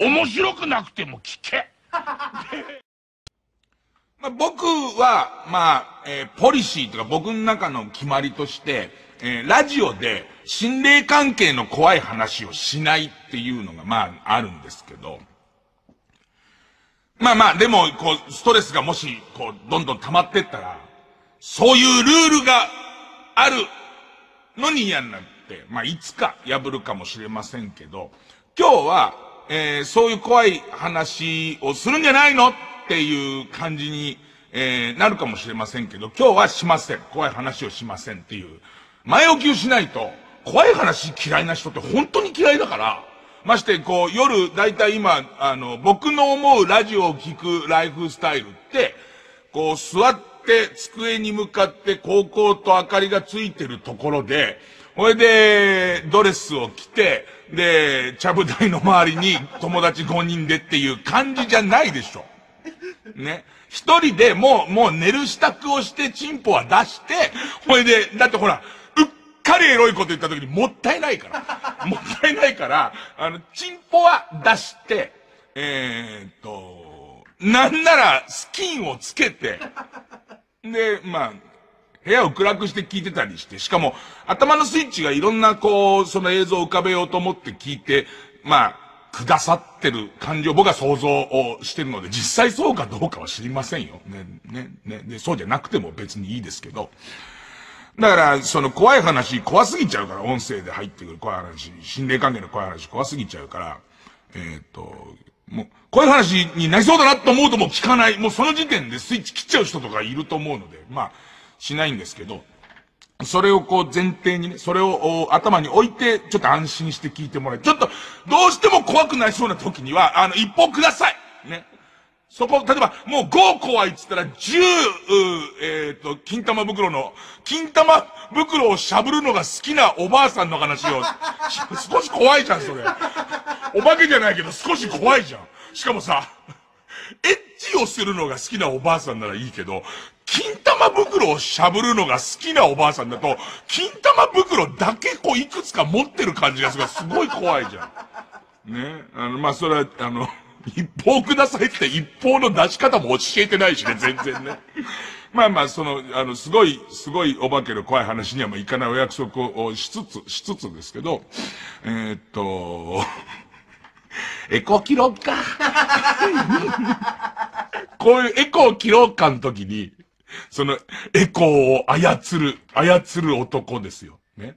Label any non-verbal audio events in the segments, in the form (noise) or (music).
面白くなくても聞け (laughs) まあ、僕は、まあ、えー、ポリシーとか僕の中の決まりとして、えー、ラジオで心霊関係の怖い話をしないっていうのが、まあ、あるんですけど、まあまあ、でも、こう、ストレスがもし、こう、どんどん溜まってったら、そういうルールがあるのに嫌になって、まあ、いつか破るかもしれませんけど、今日は、えー、そういう怖い話をするんじゃないのっていう感じに、えー、なるかもしれませんけど、今日はしません。怖い話をしませんっていう。前置きをしないと、怖い話嫌いな人って本当に嫌いだから、まして、こう、夜、だいたい今、あの、僕の思うラジオを聴くライフスタイルって、こう、座って、机に向かって、高校と明かりがついてるところで、これで、ドレスを着て、で、ちゃぶ台の周りに友達5人でっていう感じじゃないでしょ。ね。一人でもう、もう寝る支度をして、チンポは出して、ほいで、だってほら、うっかりエロいこと言った時にもったいないから。(laughs) もったいないから、あの、チンポは出して、えー、っと、なんならスキンをつけて、で、まあ、部屋を暗くして聞いてたりして、しかも、頭のスイッチがいろんな、こう、その映像を浮かべようと思って聞いて、まあ、くださってる感情、僕は想像をしてるので、実際そうかどうかは知りませんよ。ね、ね、ね、ね、そうじゃなくても別にいいですけど。だから、その怖い話、怖すぎちゃうから、音声で入ってくる怖い話、心霊関係の怖い話、怖すぎちゃうから、えっ、と、もう、怖い話になりそうだなと思うともう聞かない。もうその時点でスイッチ切っちゃう人とかいると思うので、まあ、しないんですけど、それをこう前提にね、それを頭に置いて、ちょっと安心して聞いてもらえちょっと、どうしても怖くなりそうな時には、あの、一報くださいね。そこ、例えば、もう5怖いっつったら、10、えっ、ー、と、金玉袋の、金玉袋をしゃぶるのが好きなおばあさんの話を、(laughs) 少し怖いじゃん、それ。お化けじゃないけど、少し怖いじゃん。しかもさ、エッチをするのが好きなおばあさんならいいけど、金玉袋をしゃぶるのが好きなおばあさんだと、金玉袋だけこういくつか持ってる感じがするすごい怖いじゃん。ね。あの、まあ、それは、あの、一方くださいって一方の出し方も教えてないしね、全然ね。まあまあ、その、あの、すごい、すごいお化けの怖い話にはもういかないお約束をしつつ、しつつですけど、えー、っと、(laughs) エコ切ろうか。こういうエコを切ろうかの時に、(laughs) その、エコーを操る、操る男ですよ。ね。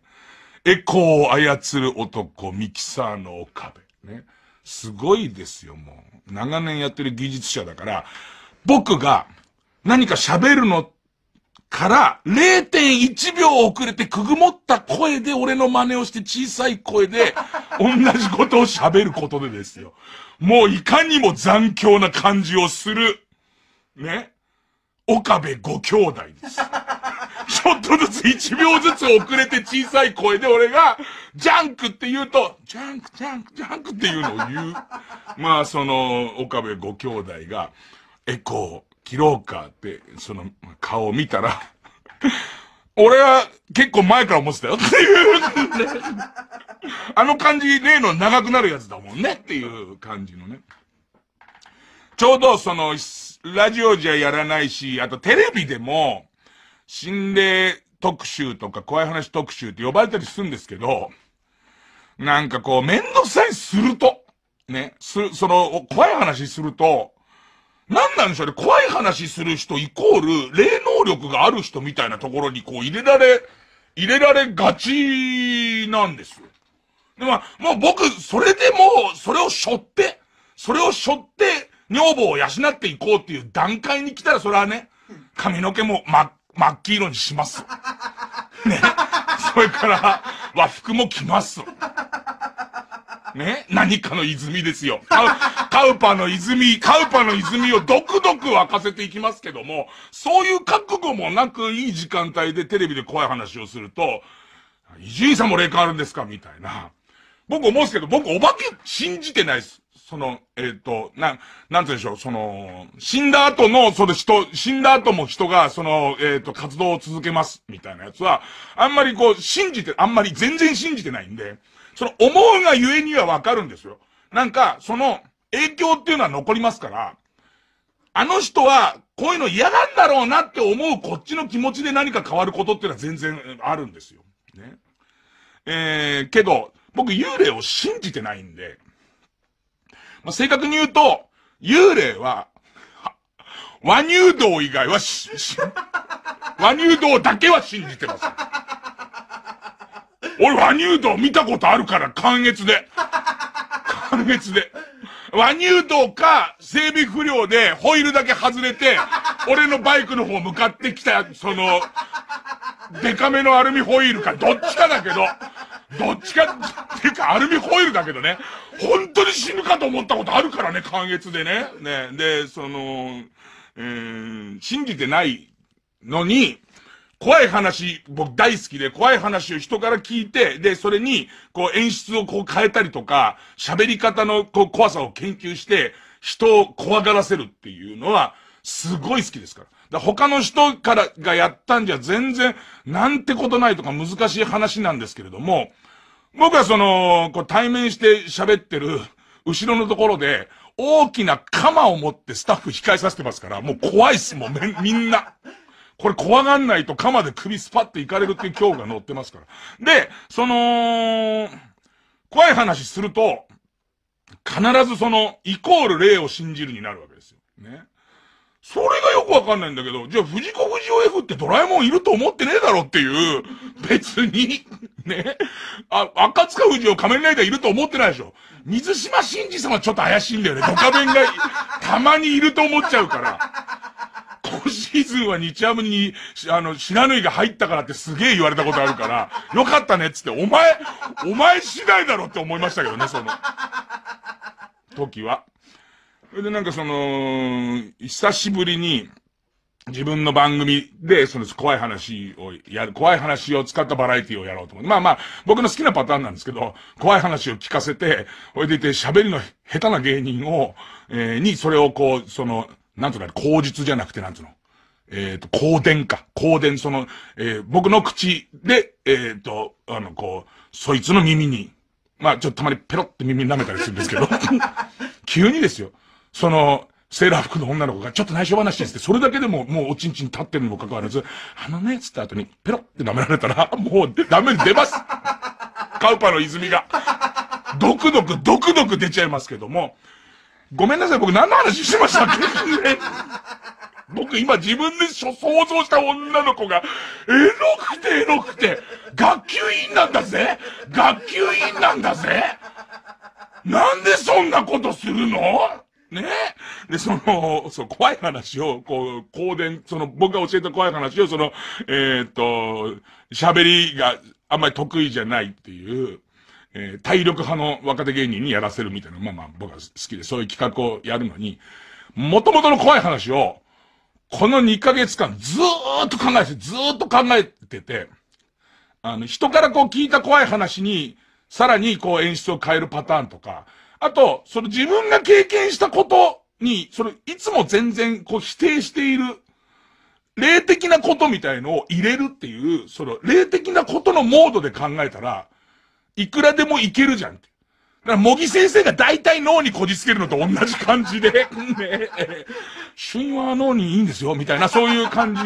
エコーを操る男、ミキサーの岡部。ね。すごいですよ、もう。長年やってる技術者だから、僕が何か喋るのから0.1秒遅れてくぐもった声で俺の真似をして小さい声で同じことを喋ることでですよ。もういかにも残響な感じをする。ね。岡部五兄弟です。ちょっとずつ1秒ずつ遅れて小さい声で俺が、ジャンクって言うと、ジャンク、ジャンク、ジャンクっていうのを言う。まあ、その、岡部五兄弟が、エコー、切ろうかって、その、顔を見たら、俺は結構前から思ってたよっていうあの感じ、例の長くなるやつだもんねっていう感じのね。ちょうどその、ラジオじゃやらないし、あとテレビでも、心霊特集とか怖い話特集って呼ばれたりするんですけど、なんかこう、めんどくさいすると、ね、す、その、怖い話すると、なんなんでしょうね、怖い話する人イコール、霊能力がある人みたいなところにこう入れられ、入れられがちなんですよ。で、も、もう僕、それでも、それを背負って、それを背負って、女房を養っていこうっていう段階に来たら、それはね、髪の毛も真真っ黄色にします。ね。それから、和服も着ます。ね何かの泉ですよ。カウパの泉、カウパの泉をドクドク沸かせていきますけども、そういう覚悟もなくいい時間帯でテレビで怖い話をすると、伊集院さんも霊感あるんですかみたいな。僕思うんですけど、僕お化け信じてないです。その、えっ、ー、と、な、なんつうでしょう、その、死んだ後の、その人、死んだ後も人が、その、えっ、ー、と、活動を続けます、みたいなやつは、あんまりこう、信じて、あんまり全然信じてないんで、その、思うがゆえにはわかるんですよ。なんか、その、影響っていうのは残りますから、あの人は、こういうの嫌なんだろうなって思うこっちの気持ちで何か変わることっていうのは全然あるんですよ。ね。えー、けど、僕幽霊を信じてないんで、まあ、正確に言うと、幽霊は、和乳道以外は和乳道だけは信じてます。俺和乳道見たことあるから、関越で。関越で。和乳道か、整備不良で、ホイールだけ外れて、俺のバイクの方向かってきた、その、デカめのアルミホイールか、どっちかだけど、どっちか、っていうかアルミホイールだけどね、本当に死ぬかと思ったことあるからね、関越でね。ね、で、その、うん、信じてないのに、怖い話、僕大好きで、怖い話を人から聞いて、で、それに、こう演出をこう変えたりとか、喋り方のこう怖さを研究して、人を怖がらせるっていうのは、すごい好きですから。だ他の人からがやったんじゃ全然、なんてことないとか難しい話なんですけれども、僕はその、こう対面して喋ってる後ろのところで、大きな鎌を持ってスタッフ控えさせてますから、もう怖いっすもん、みんな。これ怖がんないと鎌で首スパっていかれるっていう恐怖が乗ってますから。で、その、怖い話すると、必ずその、イコール霊を信じるになるわけですよ。ね。それがよくわかんないんだけど、じゃあ藤子不二雄 F ってドラえもんいると思ってねえだろっていう、別に、ね。あ、赤塚不二雄仮面ライダーいると思ってないでしょ。水島さん様ちょっと怪しいんだよね。ドカンがたまにいると思っちゃうから。今シーズンは日ハムに、あの、シ縫いが入ったからってすげえ言われたことあるから、(laughs) よかったねっつって、お前、お前次第だろって思いましたけどね、その、時は。それでなんかその、久しぶりに、自分の番組で、その怖い話をやる、怖い話を使ったバラエティをやろうと思って。まあまあ、僕の好きなパターンなんですけど、怖い話を聞かせて、おいでいて喋りの下手な芸人を、えー、にそれをこう、その、なんつうの、口実じゃなくて、なんつうの。えっ、ー、と、公伝か。公伝、その、えー、僕の口で、えっ、ー、と、あの、こう、そいつの耳に、まあ、ちょっとたまにペロって耳舐めたりするんですけど、(laughs) 急にですよ。その、セーラー服の女の子が、ちょっと内緒話ですって、それだけでも、もうおちんちん立ってるにもかかわらず、あのね、つった後に、ペロって舐められたら、もう、ダメに出ます。(laughs) カウパの泉が。ドクドク、ドクドク出ちゃいますけども、ごめんなさい、僕何の話してましたっけ (laughs) 僕今自分で想像した女の子が、エロくてエロくて、学級委員なんだぜ学級委員なんだぜなんでそんなことするのねで、その、そう、怖い話を、こう、公伝、その、僕が教えた怖い話を、その、えー、っと、喋りがあんまり得意じゃないっていう、えー、体力派の若手芸人にやらせるみたいな、まあまあ僕は好きで、そういう企画をやるのに、元々の怖い話を、この2ヶ月間ずーっと考えて、ずーっと考えてて、あの、人からこう聞いた怖い話に、さらにこう演出を変えるパターンとか、あと、その自分が経験したことに、それいつも全然こう否定している、霊的なことみたいのを入れるっていう、その霊的なことのモードで考えたら、いくらでもいけるじゃんって。だから、茂木先生が大体脳にこじつけるのと同じ感じで、ね、旬は脳にいいんですよ、みたいな、そういう感じ。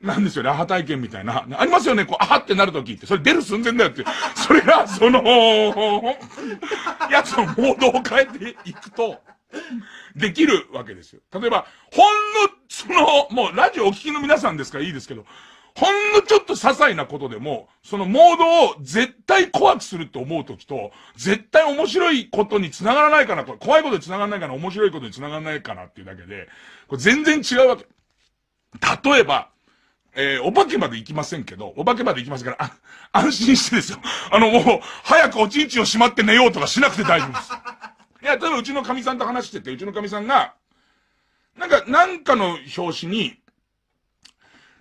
なんですよね、アハ体験みたいな。ありますよね、こう、アハってなるときって、それ出る寸前だよって。それが、その、やつのモードを変えていくと、できるわけですよ。例えば、ほんの、その、もうラジオお聞きの皆さんですからいいですけど、ほんのちょっと些細なことでも、そのモードを絶対怖くするって思うときと、絶対面白いことにつながらないかな、と、怖いことにつながらないかな、面白いことにつながらないかなっていうだけで、これ全然違うわけ。例えば、えー、お化けまで行きませんけど、お化けまで行きますから、あ、安心してですよ。あの、もう、早くおちんちんをしまって寝ようとかしなくて大丈夫です。いや、例えばうちの神さんと話してて、うちの神さんが、なんか、なんかの表紙に、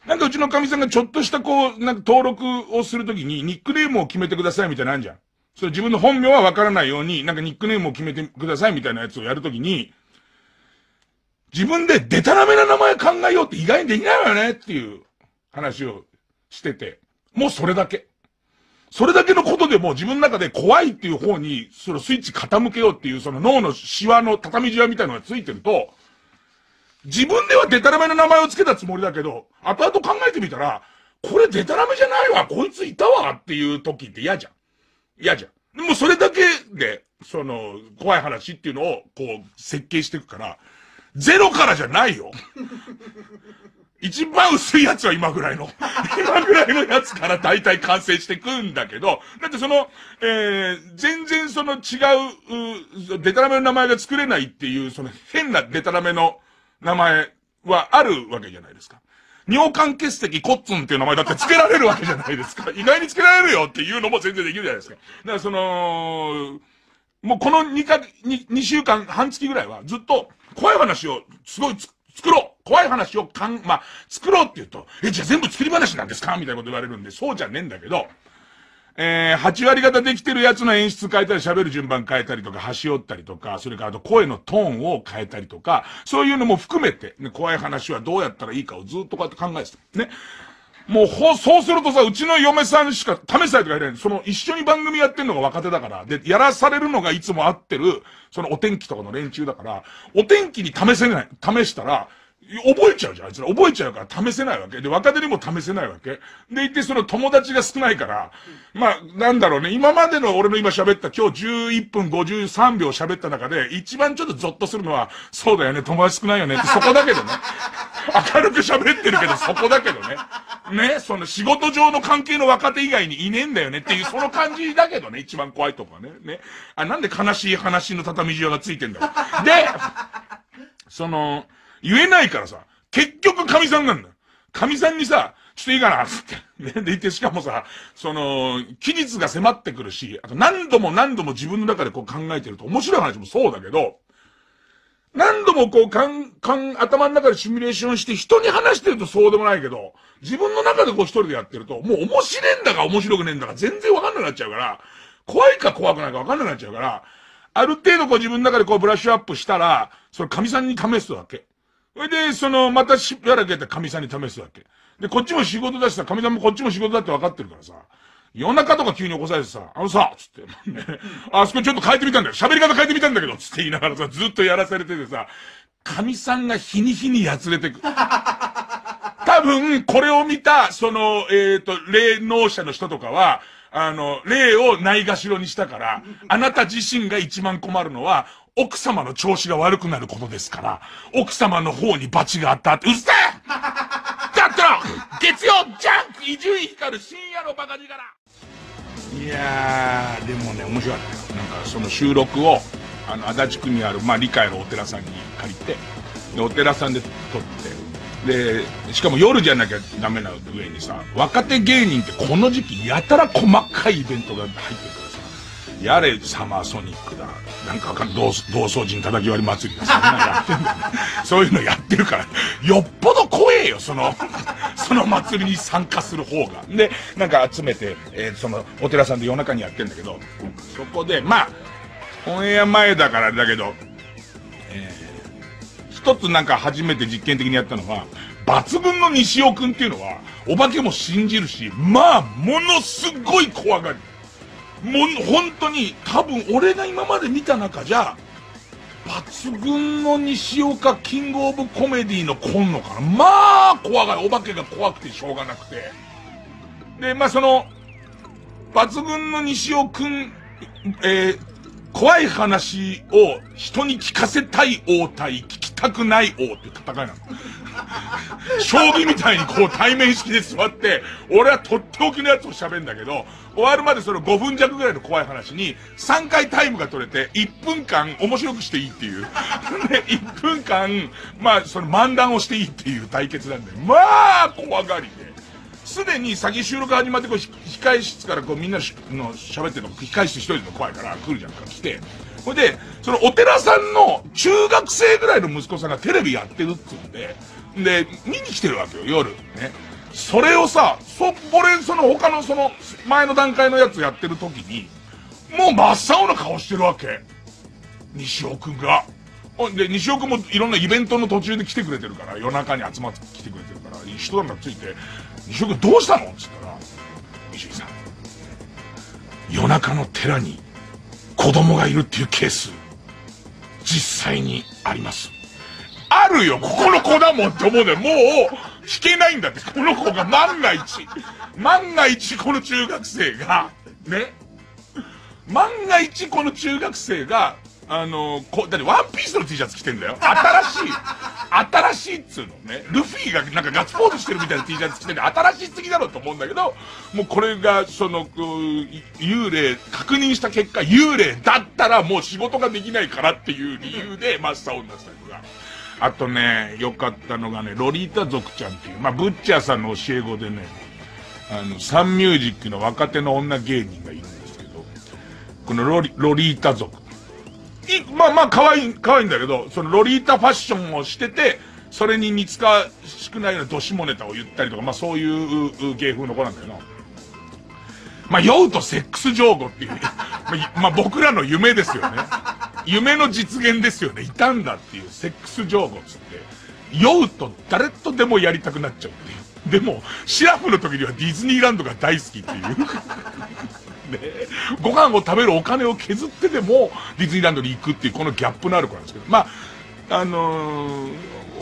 なんかうちの神さんがちょっとしたこう、なんか登録をするときにニックネームを決めてくださいみたいなんじゃん。それ自分の本名はわからないように、なんかニックネームを決めてくださいみたいなやつをやるときに、自分でデタラメな名前考えようって意外にできないわよねっていう話をしてて。もうそれだけ。それだけのことでも自分の中で怖いっていう方に、そのスイッチ傾けようっていう、その脳のシワの畳じわみたいのがついてると、自分ではデタラメな名前を付けたつもりだけど、後々考えてみたら、これデタラメじゃないわ、こいついたわっていう時って嫌じゃん。嫌じゃん。でもそれだけで、その、怖い話っていうのを、こう、設計していくから、ゼロからじゃないよ。(laughs) 一番薄いやつは今ぐらいの。(laughs) 今ぐらいのやつから大体完成してくんだけど、だってその、えー、全然その違う、デタラメの名前が作れないっていう、その変なデタラメの名前はあるわけじゃないですか。尿管結石コッツンっていう名前だって付けられるわけじゃないですか。(laughs) 意外に付けられるよっていうのも全然できるじゃないですか。だからその、もうこの2か、二週間、半月ぐらいはずっと怖い話をすごい作ろう怖い話をかん、まあ、作ろうって言うと、え、じゃあ全部作り話なんですかみたいなこと言われるんで、そうじゃねえんだけど、えー、8割方できてるやつの演出変えたり、喋る順番変えたりとか、端折ったりとか、それからあと声のトーンを変えたりとか、そういうのも含めて、ね、怖い話はどうやったらいいかをずっとこうやって考えてた。ね。もうほ、そうするとさ、うちの嫁さんしか試したいとかいない。その、一緒に番組やってんのが若手だから、で、やらされるのがいつも合ってる、そのお天気とかの連中だから、お天気に試せない、試したら、覚えちゃうじゃん、あいつら。覚えちゃうから試せないわけ。で、若手にも試せないわけ。で、言って、その友達が少ないから、まあ、なんだろうね、今までの俺の今喋った、今日11分53秒喋った中で、一番ちょっとゾッとするのは、そうだよね、友達少ないよねって、そこだけどね。(laughs) 明るく喋ってるけど、そこだけどね。ね、その仕事上の関係の若手以外にいねえんだよねっていう、その感じだけどね、一番怖いとこはね。ね。あ、なんで悲しい話の畳地がついてんだう。で、その、言えないからさ、結局神さんなんだよ。神さんにさ、ちょっといいかな、つって。で、でいて、しかもさ、その、期日が迫ってくるし、あと何度も何度も自分の中でこう考えてると、面白い話もそうだけど、何度もこう、かん、かん、頭の中でシミュレーションして人に話してるとそうでもないけど、自分の中でこう一人でやってると、もう面白いんだか面白くねえんだか全然わかんなくなっちゃうから、怖いか怖くないかわかんなくなっちゃうから、ある程度こう自分の中でこうブラッシュアップしたら、それ神さんに試すわけ。それで、その、またしっぺやらけて神さんに試すわけ。で、こっちも仕事だしさ、神さんもこっちも仕事だって分かってるからさ、夜中とか急に起こされてさ、あのさ、つって、ね、(laughs) あそこちょっと変えてみたんだよ。喋り方変えてみたんだけど、つって言いながらさ、ずっとやらされててさ、神さんが日に日にやつれてく。(laughs) 多分、これを見た、その、えっ、ー、と、霊能者の人とかは、あの、霊をないがしろにしたから、あなた自身が一番困るのは、奥様の調子が悪くなることですから、奥様の方に罰があったって、うっせえだ (laughs) ったら、月曜ジャンク伊集院光深夜のバカ力いやー、でもね、面白かったよ。なんかその収録を、あの、足立区にある、まあ、理解のお寺さんに借りて、で、お寺さんで撮って、で、しかも夜じゃなきゃダメな上にさ、若手芸人ってこの時期やたら細かいイベントが入ってくるさ、やれサマーソニックだ、なんかかん同同窓人叩き割り祭りそんなやってんだ、そういうのやってるからよっぽど怖えよそのその祭りに参加する方がでなんか集めて、えー、そのお寺さんで夜中にやってんだけどそこでまあオンエア前だからだけど、えー、一つなんか初めて実験的にやったのは抜群の西尾君っていうのはお化けも信じるしまあものすごい怖がるもう本当に多分俺が今まで見た中じゃ抜群の西岡キングオブコメディのン野かなまあ怖がるお化けが怖くてしょうがなくてでまあその抜群の西尾くん、えー、怖い話を人に聞かせたい応対聞きたくない王って戦いなの。将棋みたいにこう対面式で座って、俺はとっておきのやつを喋るんだけど、終わるまでその5分弱ぐらいの怖い話に、3回タイムが取れて、1分間面白くしていいっていう。で、1分間、まあ、その漫談をしていいっていう対決なんで、まあ、怖がりで。すでに先収録始まってこう、控え室からこうみんなの喋ってるの、控え室一人でも怖いから来るじゃんか、来て、ほいで、そのお寺さんの中学生ぐらいの息子さんがテレビやってるっつうんで、で、見に来てるわけよ、夜。ね。それをさ、そ、俺、その他のその、前の段階のやつやってる時に、もう真っ青な顔してるわけ。西尾くんが。で、西尾くんもいろんなイベントの途中で来てくれてるから、夜中に集まって来てくれてるから、一段落ついて、西尾くんどうしたのっつったら、西尾さん、夜中の寺に子供がいるっていうケース、実際にあります。あるよ、ここの子だもんって思うのよ。もう、弾けないんだって。この子が万が一、万が一この中学生が、ね、万が一この中学生が、あのこだってワンピースの T シャツ着てんだよ新しい (laughs) 新しいっつうのねルフィがなんかガッツポーズしてるみたいな T シャツ着てて新しすぎだろうと思うんだけどもうこれがその幽霊確認した結果幽霊だったらもう仕事ができないからっていう理由で真っ青になってたりとか。あとね、良かったのがね、ロリータ族ちゃんっていう、まあ、ブッチャーさんの教え子でね、あの、サンミュージックの若手の女芸人がいるんですけど、このロリロリータ族まあまあ、可愛い、可愛いんだけど、そのロリータファッションをしてて、それに似つかしくないようなどしもネタを言ったりとか、まあそういう芸風の子なんだけど。まあ、酔うとセックス情報っていう、まあ、僕らの夢ですよね。夢の実現ですよね。いたんだっていう、セックス情報つって、酔うと誰とでもやりたくなっちゃうっていう。でも、シラフの時にはディズニーランドが大好きっていう。で、ご飯を食べるお金を削ってでも、ディズニーランドに行くっていう、このギャップのある子なんですけど、まあ、あのー、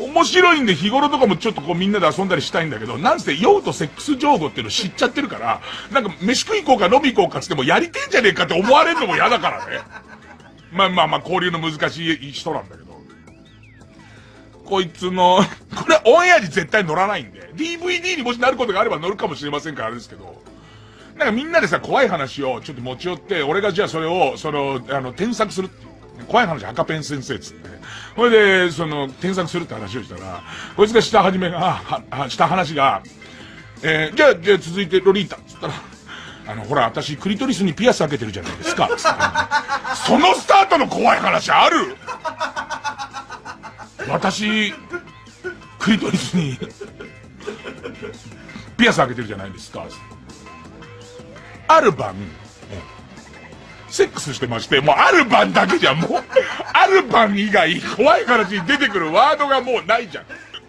面白いんで日頃とかもちょっとこうみんなで遊んだりしたいんだけど、なんせ用とセックス情報っていうの知っちゃってるから、なんか飯食いこうか飲み行こうかつってもやりてんじゃねえかって思われるのも嫌だからね。まあまあまあ交流の難しい人なんだけど。こいつの、これオンエアに絶対乗らないんで、DVD にもしなることがあれば乗るかもしれませんからあれですけど、なんかみんなでさ、怖い話をちょっと持ち寄って、俺がじゃあそれを、その、あの、添削するっていう。怖い話、赤ペン先生っつって。ほいで、その、添削するって話をしたら、こいつがしためが、は、はした話が、えー、じゃあ、じゃあ続いてロリータ、つったら、あの、ほら、私、クリトリスにピアス開けてるじゃないですか。っつて。そのスタートの怖い話ある私、クリトリスに、ピアス開けてるじゃないですか。っつて。ある晩、セックスしてまして、もうある晩だけじゃもう、ある晩以外、怖い話に出てくるワードがもうないじゃん。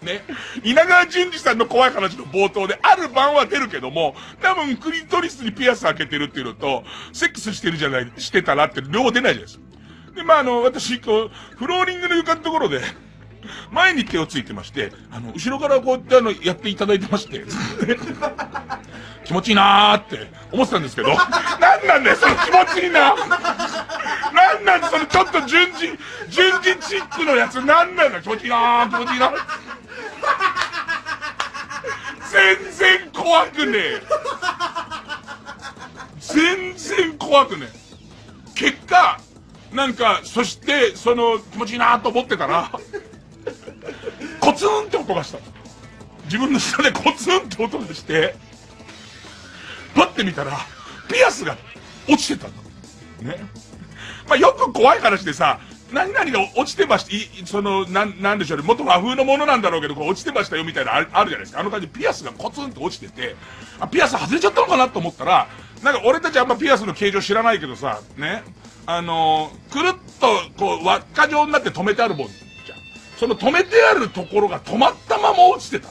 ね。稲川淳二さんの怖い話の冒頭で、ある晩は出るけども、多分クリトリスにピアス開けてるっていうのと、セックスしてるじゃない、してたらって両方出ないじゃないですか。で、まあ、あの、私、こう、フローリングの床のところで、前に手をついてまして、あの、後ろからこうやってあの、やっていただいてまして、(laughs) 気持ちいいなーって思ってたんですけど、何なんだよ、その気持ちいいな何なんだそのちょっと順次、順次チックのやつ、何なんだ気持ちいいなー気持ちいいな全然怖くねえ。全然怖くねえ。結果、なんか、そして、その、気持ちいいなと思ってたら、コツンって音がした自分の下でコツンって音がしてパッて見たらピアスが落ちてたねまあよく怖い話でさ何々が落ちてました、その、なん、なんでしょうね、もっと和風のものなんだろうけど、こう落ちてましたよみたいなあるじゃないですか。あの感じ、ピアスがコツンと落ちてて、あ、ピアス外れちゃったのかなと思ったら、なんか俺たちあんまピアスの形状知らないけどさ、ね、あのー、くるっと、こう、輪っか状になって止めてあるもんその止めてあるところが止まったまま落ちてた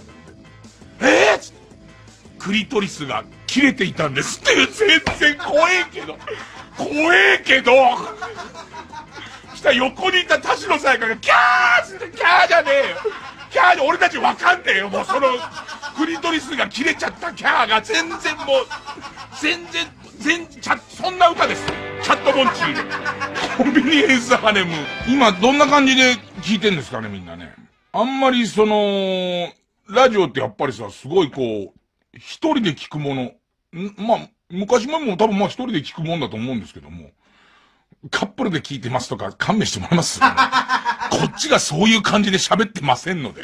えっ、ー、クリトリスが切れていたんですって全然怖えけど怖えけどした横にいた田代さやかがキャーってキャーじゃねえよキャーで俺たちわかんねえよもうそのクリトリスが切れちゃったキャーが全然もう全然全チャそんな歌ですチャットボンチコンビニエンスハネム今どんな感じで聞いてんですかねみんなねあんまりそのラジオってやっぱりさすごいこう一人で聞くものまあ昔もも多分まあ一人で聞くもんだと思うんですけどもカップルで聞いてますとか勘弁してもらいます、ねこっちがそういう感じで喋ってませんので。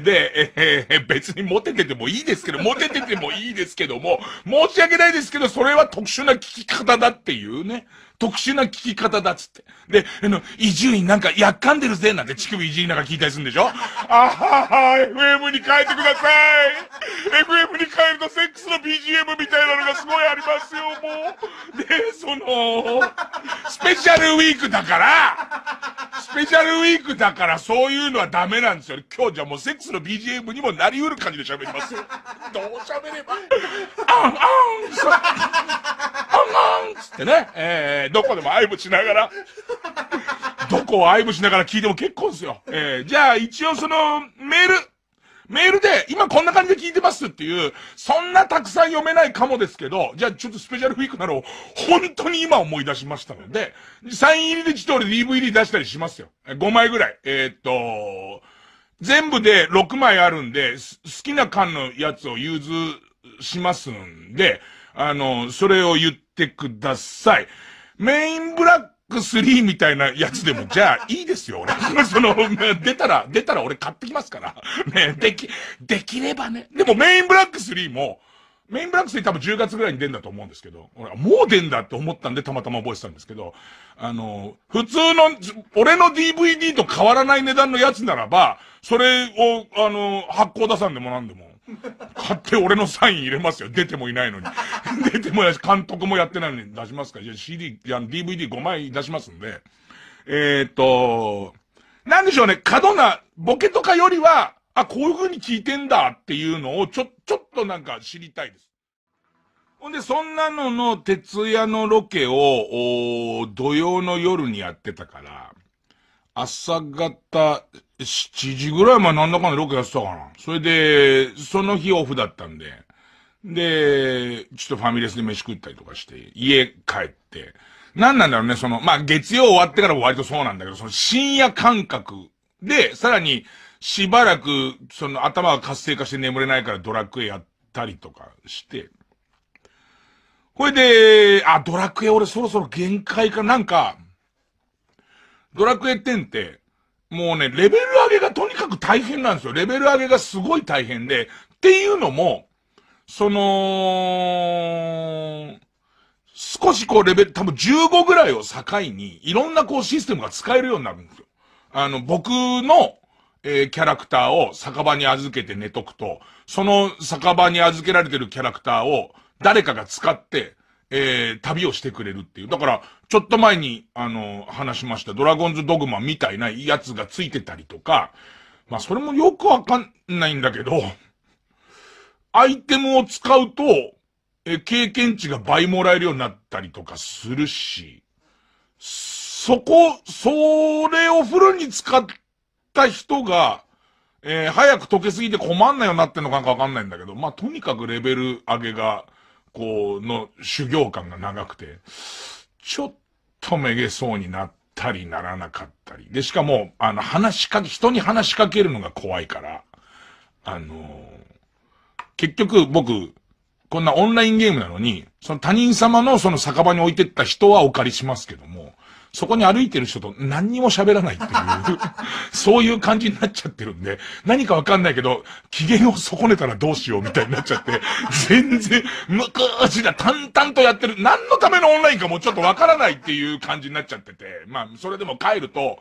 で、えー、別にモテててもいいですけど、モテててもいいですけども、申し訳ないですけど、それは特殊な聞き方だっていうね。特殊な聞き方だっつって。で、あの、伊集院なんか、やっかんでるぜなんて乳首伊集院なんか聞いたりするんでしょあはは、FM (laughs) に変えてください !FM に変えるとセックスの BGM みたいなのがすごいありますよ、もうで、その、スペシャルウィークだからスペシャルウィークだからそういうのはダメなんですよ。今日じゃもうセックスの BGM にもなりうる感じで喋りますよ。どう喋ればあんあんあんあんつってね。えーー、どこでも愛撫しながら、どこを愛撫しながら聞いても結構ですよ。えー、じゃあ一応その、メール、メールで、今こんな感じで聞いてますっていう、そんなたくさん読めないかもですけど、じゃあちょっとスペシャルウィークなのを、本当に今思い出しましたので、サイン入りで一人で DVD 出したりしますよ。5枚ぐらい。えー、っと、全部で6枚あるんで、好きな缶のやつを融通しますんで、あの、それを言ってください。メインブラック3みたいなやつでも、じゃあ、いいですよ、俺。(laughs) その、出たら、出たら俺買ってきますから。ね、でき、できればね。でもメインブラック3も、メインブラックス多分10月ぐらいに出んだと思うんですけど、俺はもう出んだって思ったんでたまたま覚えてたんですけど、あの、普通の、俺の DVD と変わらない値段のやつならば、それを、あの、発行出さんでもなんでも、買って俺のサイン入れますよ。出てもいないのに。(laughs) 出てもし、監督もやってないのに出しますかじゃ CD、DVD5 枚出しますんで。えー、っと、なんでしょうね、過度なボケとかよりは、あ、こういう風に聞いてんだっていうのを、ちょ、ちょっとなんか知りたいです。ほんで、そんなのの徹夜のロケを、土曜の夜にやってたから、朝方7時ぐらいまでなんだかんだロケやってたかな。それで、その日オフだったんで、で、ちょっとファミレスで飯食ったりとかして、家帰って、なんなんだろうね、その、まあ、月曜終わってから割とそうなんだけど、その深夜感覚で、さらに、しばらく、その頭が活性化して眠れないからドラクエやったりとかして、これで、あ、ドラクエ俺そろそろ限界かなんか、ドラクエ10って、もうね、レベル上げがとにかく大変なんですよ。レベル上げがすごい大変で、っていうのも、その、少しこうレベル、多分15ぐらいを境に、いろんなこうシステムが使えるようになるんですよ。あの、僕の、えー、キャラクターを酒場に預けて寝とくと、その酒場に預けられてるキャラクターを誰かが使って、えー、旅をしてくれるっていう。だから、ちょっと前に、あの、話しました、ドラゴンズドグマみたいなやつがついてたりとか、まあ、それもよくわかんないんだけど、アイテムを使うと、え、経験値が倍もらえるようになったりとかするし、そこ、それをフルに使った人が、えー、早く溶けすぎて困んないようになってんのかなわかんないんだけど、まあ、とにかくレベル上げが、こう、の修行感が長くて、ちょっとめげそうになったりならなかったり。で、しかも、あの、話しかけ、人に話しかけるのが怖いから、あのー、結局僕、こんなオンラインゲームなのに、その他人様のその酒場に置いてった人はお借りしますけども、そこに歩いてる人と何にも喋らないっていう、(laughs) そういう感じになっちゃってるんで、何かわかんないけど、機嫌を損ねたらどうしようみたいになっちゃって、全然、むくーしだ、淡々とやってる。何のためのオンラインかもちょっとわからないっていう感じになっちゃってて、まあ、それでも帰ると、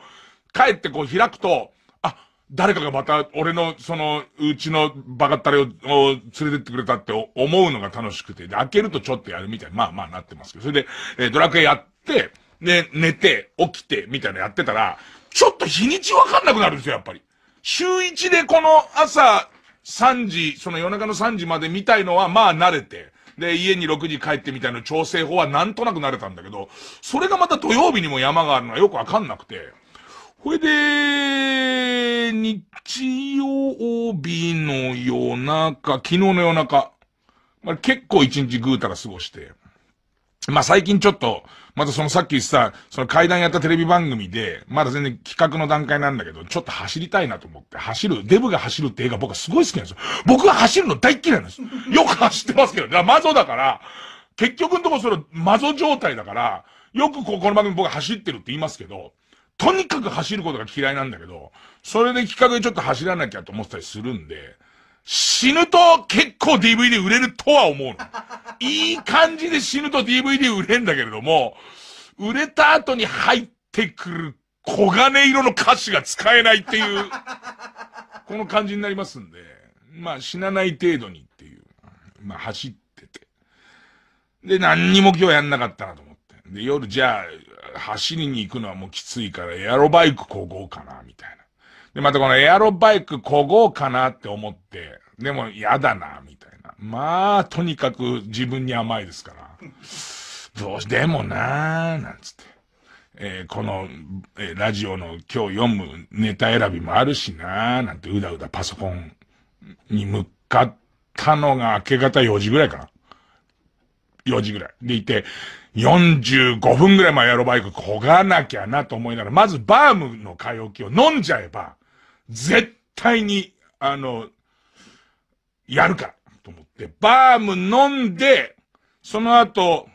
帰ってこう開くと、あ、誰かがまた俺のそのうちのバカったれを連れてってくれたって思うのが楽しくて、で、開けるとちょっとやるみたいな、まあまあなってますけど、それで、えー、ドラクエやって、で、寝て、起きて、みたいなやってたら、ちょっと日にちわかんなくなるんですよ、やっぱり。週一でこの朝3時、その夜中の3時まで見たいのは、まあ慣れて。で、家に6時帰ってみたいな調整法はなんとなく慣れたんだけど、それがまた土曜日にも山があるのはよくわかんなくて。ほいで、日曜日の夜中、昨日の夜中、まあ、結構一日ぐうたら過ごして、まあ、最近ちょっと、またそのさっき言ってた、その階段やったテレビ番組で、まだ全然企画の段階なんだけど、ちょっと走りたいなと思って、走る、デブが走るって映画僕はすごい好きなんですよ。僕は走るの大嫌いなんです。よく走ってますけど、だからマゾだから、結局のとこそれマゾ状態だから、よくここの番組僕は走ってるって言いますけど、とにかく走ることが嫌いなんだけど、それで企画でちょっと走らなきゃと思ってたりするんで、死ぬと結構 DVD 売れるとは思うの。いい感じで死ぬと DVD 売れんだけれども、売れた後に入ってくる黄金色の歌詞が使えないっていう、この感じになりますんで、まあ死なない程度にっていう、まあ走ってて。で、何にも今日やんなかったなと思って。で、夜じゃあ、走りに行くのはもうきついから、エアロバイクこごうかな、みたいな。で、またこのエアロバイクこごうかなって思って、でも嫌だな、みたいな。まあ、とにかく自分に甘いですから。どうし、でもなー、なんつって。えー、この、えー、ラジオの今日読むネタ選びもあるしなー、なんてうだうだパソコンに向かったのが明け方4時ぐらいかな。4時ぐらい。でいて、45分ぐらい前エアロバイク焦がなきゃなと思いながら、まずバームの買い置きを飲んじゃえば、絶対に、あの、やるから、と思って、バーム飲んで、その後、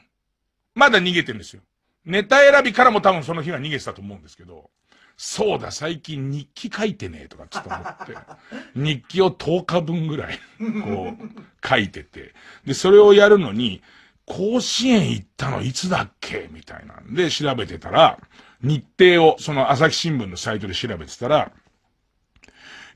まだ逃げてんですよ。ネタ選びからも多分その日は逃げてたと思うんですけど、そうだ、最近日記書いてねえとかちょっと思って、(laughs) 日記を10日分ぐらい、こう、書いてて、で、それをやるのに、甲子園行ったのいつだっけみたいなんで調べてたら、日程を、その朝日新聞のサイトで調べてたら、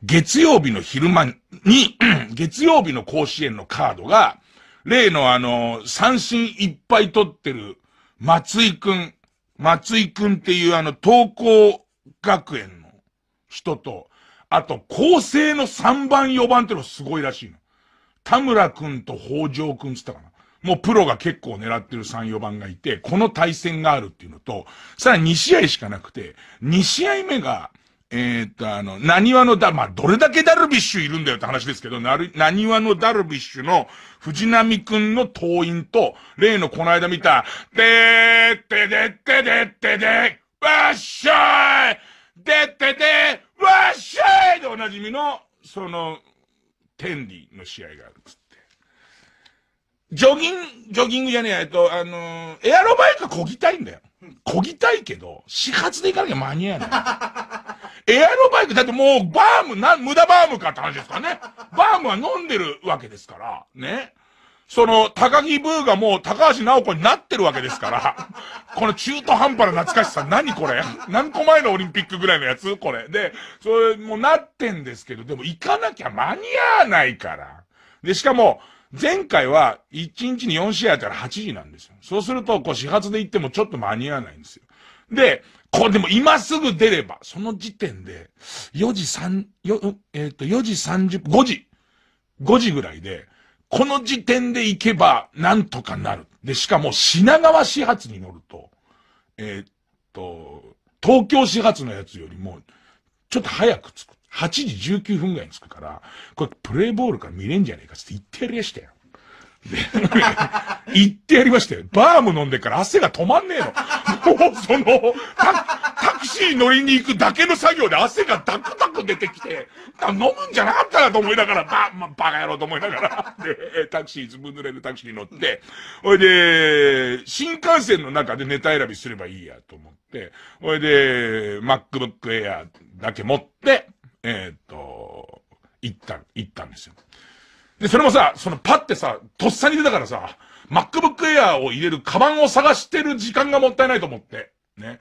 月曜日の昼間に、(clears throat) 月曜日の甲子園のカードが、例のあの、三振いっぱい取ってる松井くん、松井くんっていうあの、東高学園の人と、あと、高生の3番4番ってのすごいらしいの。田村くんと北条くんつったかな。もうプロが結構狙ってる3、4番がいて、この対戦があるっていうのと、さらに2試合しかなくて、2試合目が、えー、っと、あの、何話のだ、まあ、どれだけダルビッシュいるんだよって話ですけど、なる、何話のダルビッシュの藤波くんの党員と、例のこの間見た、でーってでってでってで、わっしょーいでってで、わっしょーいでおなじみの、その、天理の試合があるジョギン、ジョギングじゃねえや、えっと、あのー、エアロバイクこぎたいんだよ。こぎたいけど、始発で行かなきゃ間に合わない。(laughs) エアロバイク、だってもう、バーム、な、無駄バームかって話ですからね。バームは飲んでるわけですから、ね。その、高木ブーがもう高橋直子になってるわけですから、この中途半端な懐かしさ、何これ何個前のオリンピックぐらいのやつこれ。で、それ、もうなってんですけど、でも行かなきゃ間に合わないから。で、しかも、前回は1日に4試合やったら8時なんですよ。そうすると、こう始発で行ってもちょっと間に合わないんですよ。で、こうでも今すぐ出れば、その時点で、4時3、4えっ、と、4時30、5時、5時ぐらいで、この時点で行けば、なんとかなる。で、しかも品川始発に乗ると、えっ、と、東京始発のやつよりも、ちょっと早く着く。8時19分ぐらいに着くから、これプレイボールから見れんじゃねえかって言ってやりやしたよ。で、(laughs) 言ってやりましたよ。バーム飲んでから汗が止まんねえの。もうその、タクシー乗りに行くだけの作業で汗がダクダク出てきて、飲むんじゃなかったなと思いながら、ば、まバカ野郎と思いながら、で、タクシー、ずぶ濡れるタクシーに乗って、ほいで、新幹線の中でネタ選びすればいいやと思って、ほいで、MacBook Air だけ持って、えー、っと、行った、行ったんですよ。で、それもさ、そのパってさ、とっさに出たからさ、MacBook Air を入れるカバンを探してる時間がもったいないと思って、ね。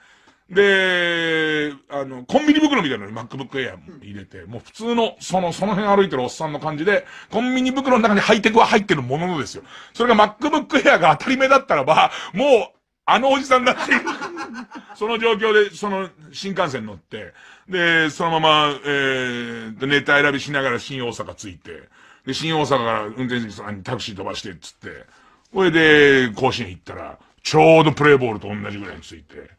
で、あの、コンビニ袋みたいなのに MacBook Air 入れて、もう普通の、その、その辺歩いてるおっさんの感じで、コンビニ袋の中にハイテクは入ってるもののですよ。それが MacBook Air が当たり目だったらば、もう、あのおじさんだっていうその状況で、その、新幹線乗って、で、そのまま、えー、ネタ選びしながら新大阪着いて、で、新大阪から運転手さんにタクシー飛ばして、っつって、これで、甲子園行ったら、ちょうどプレイボールと同じぐらいについて、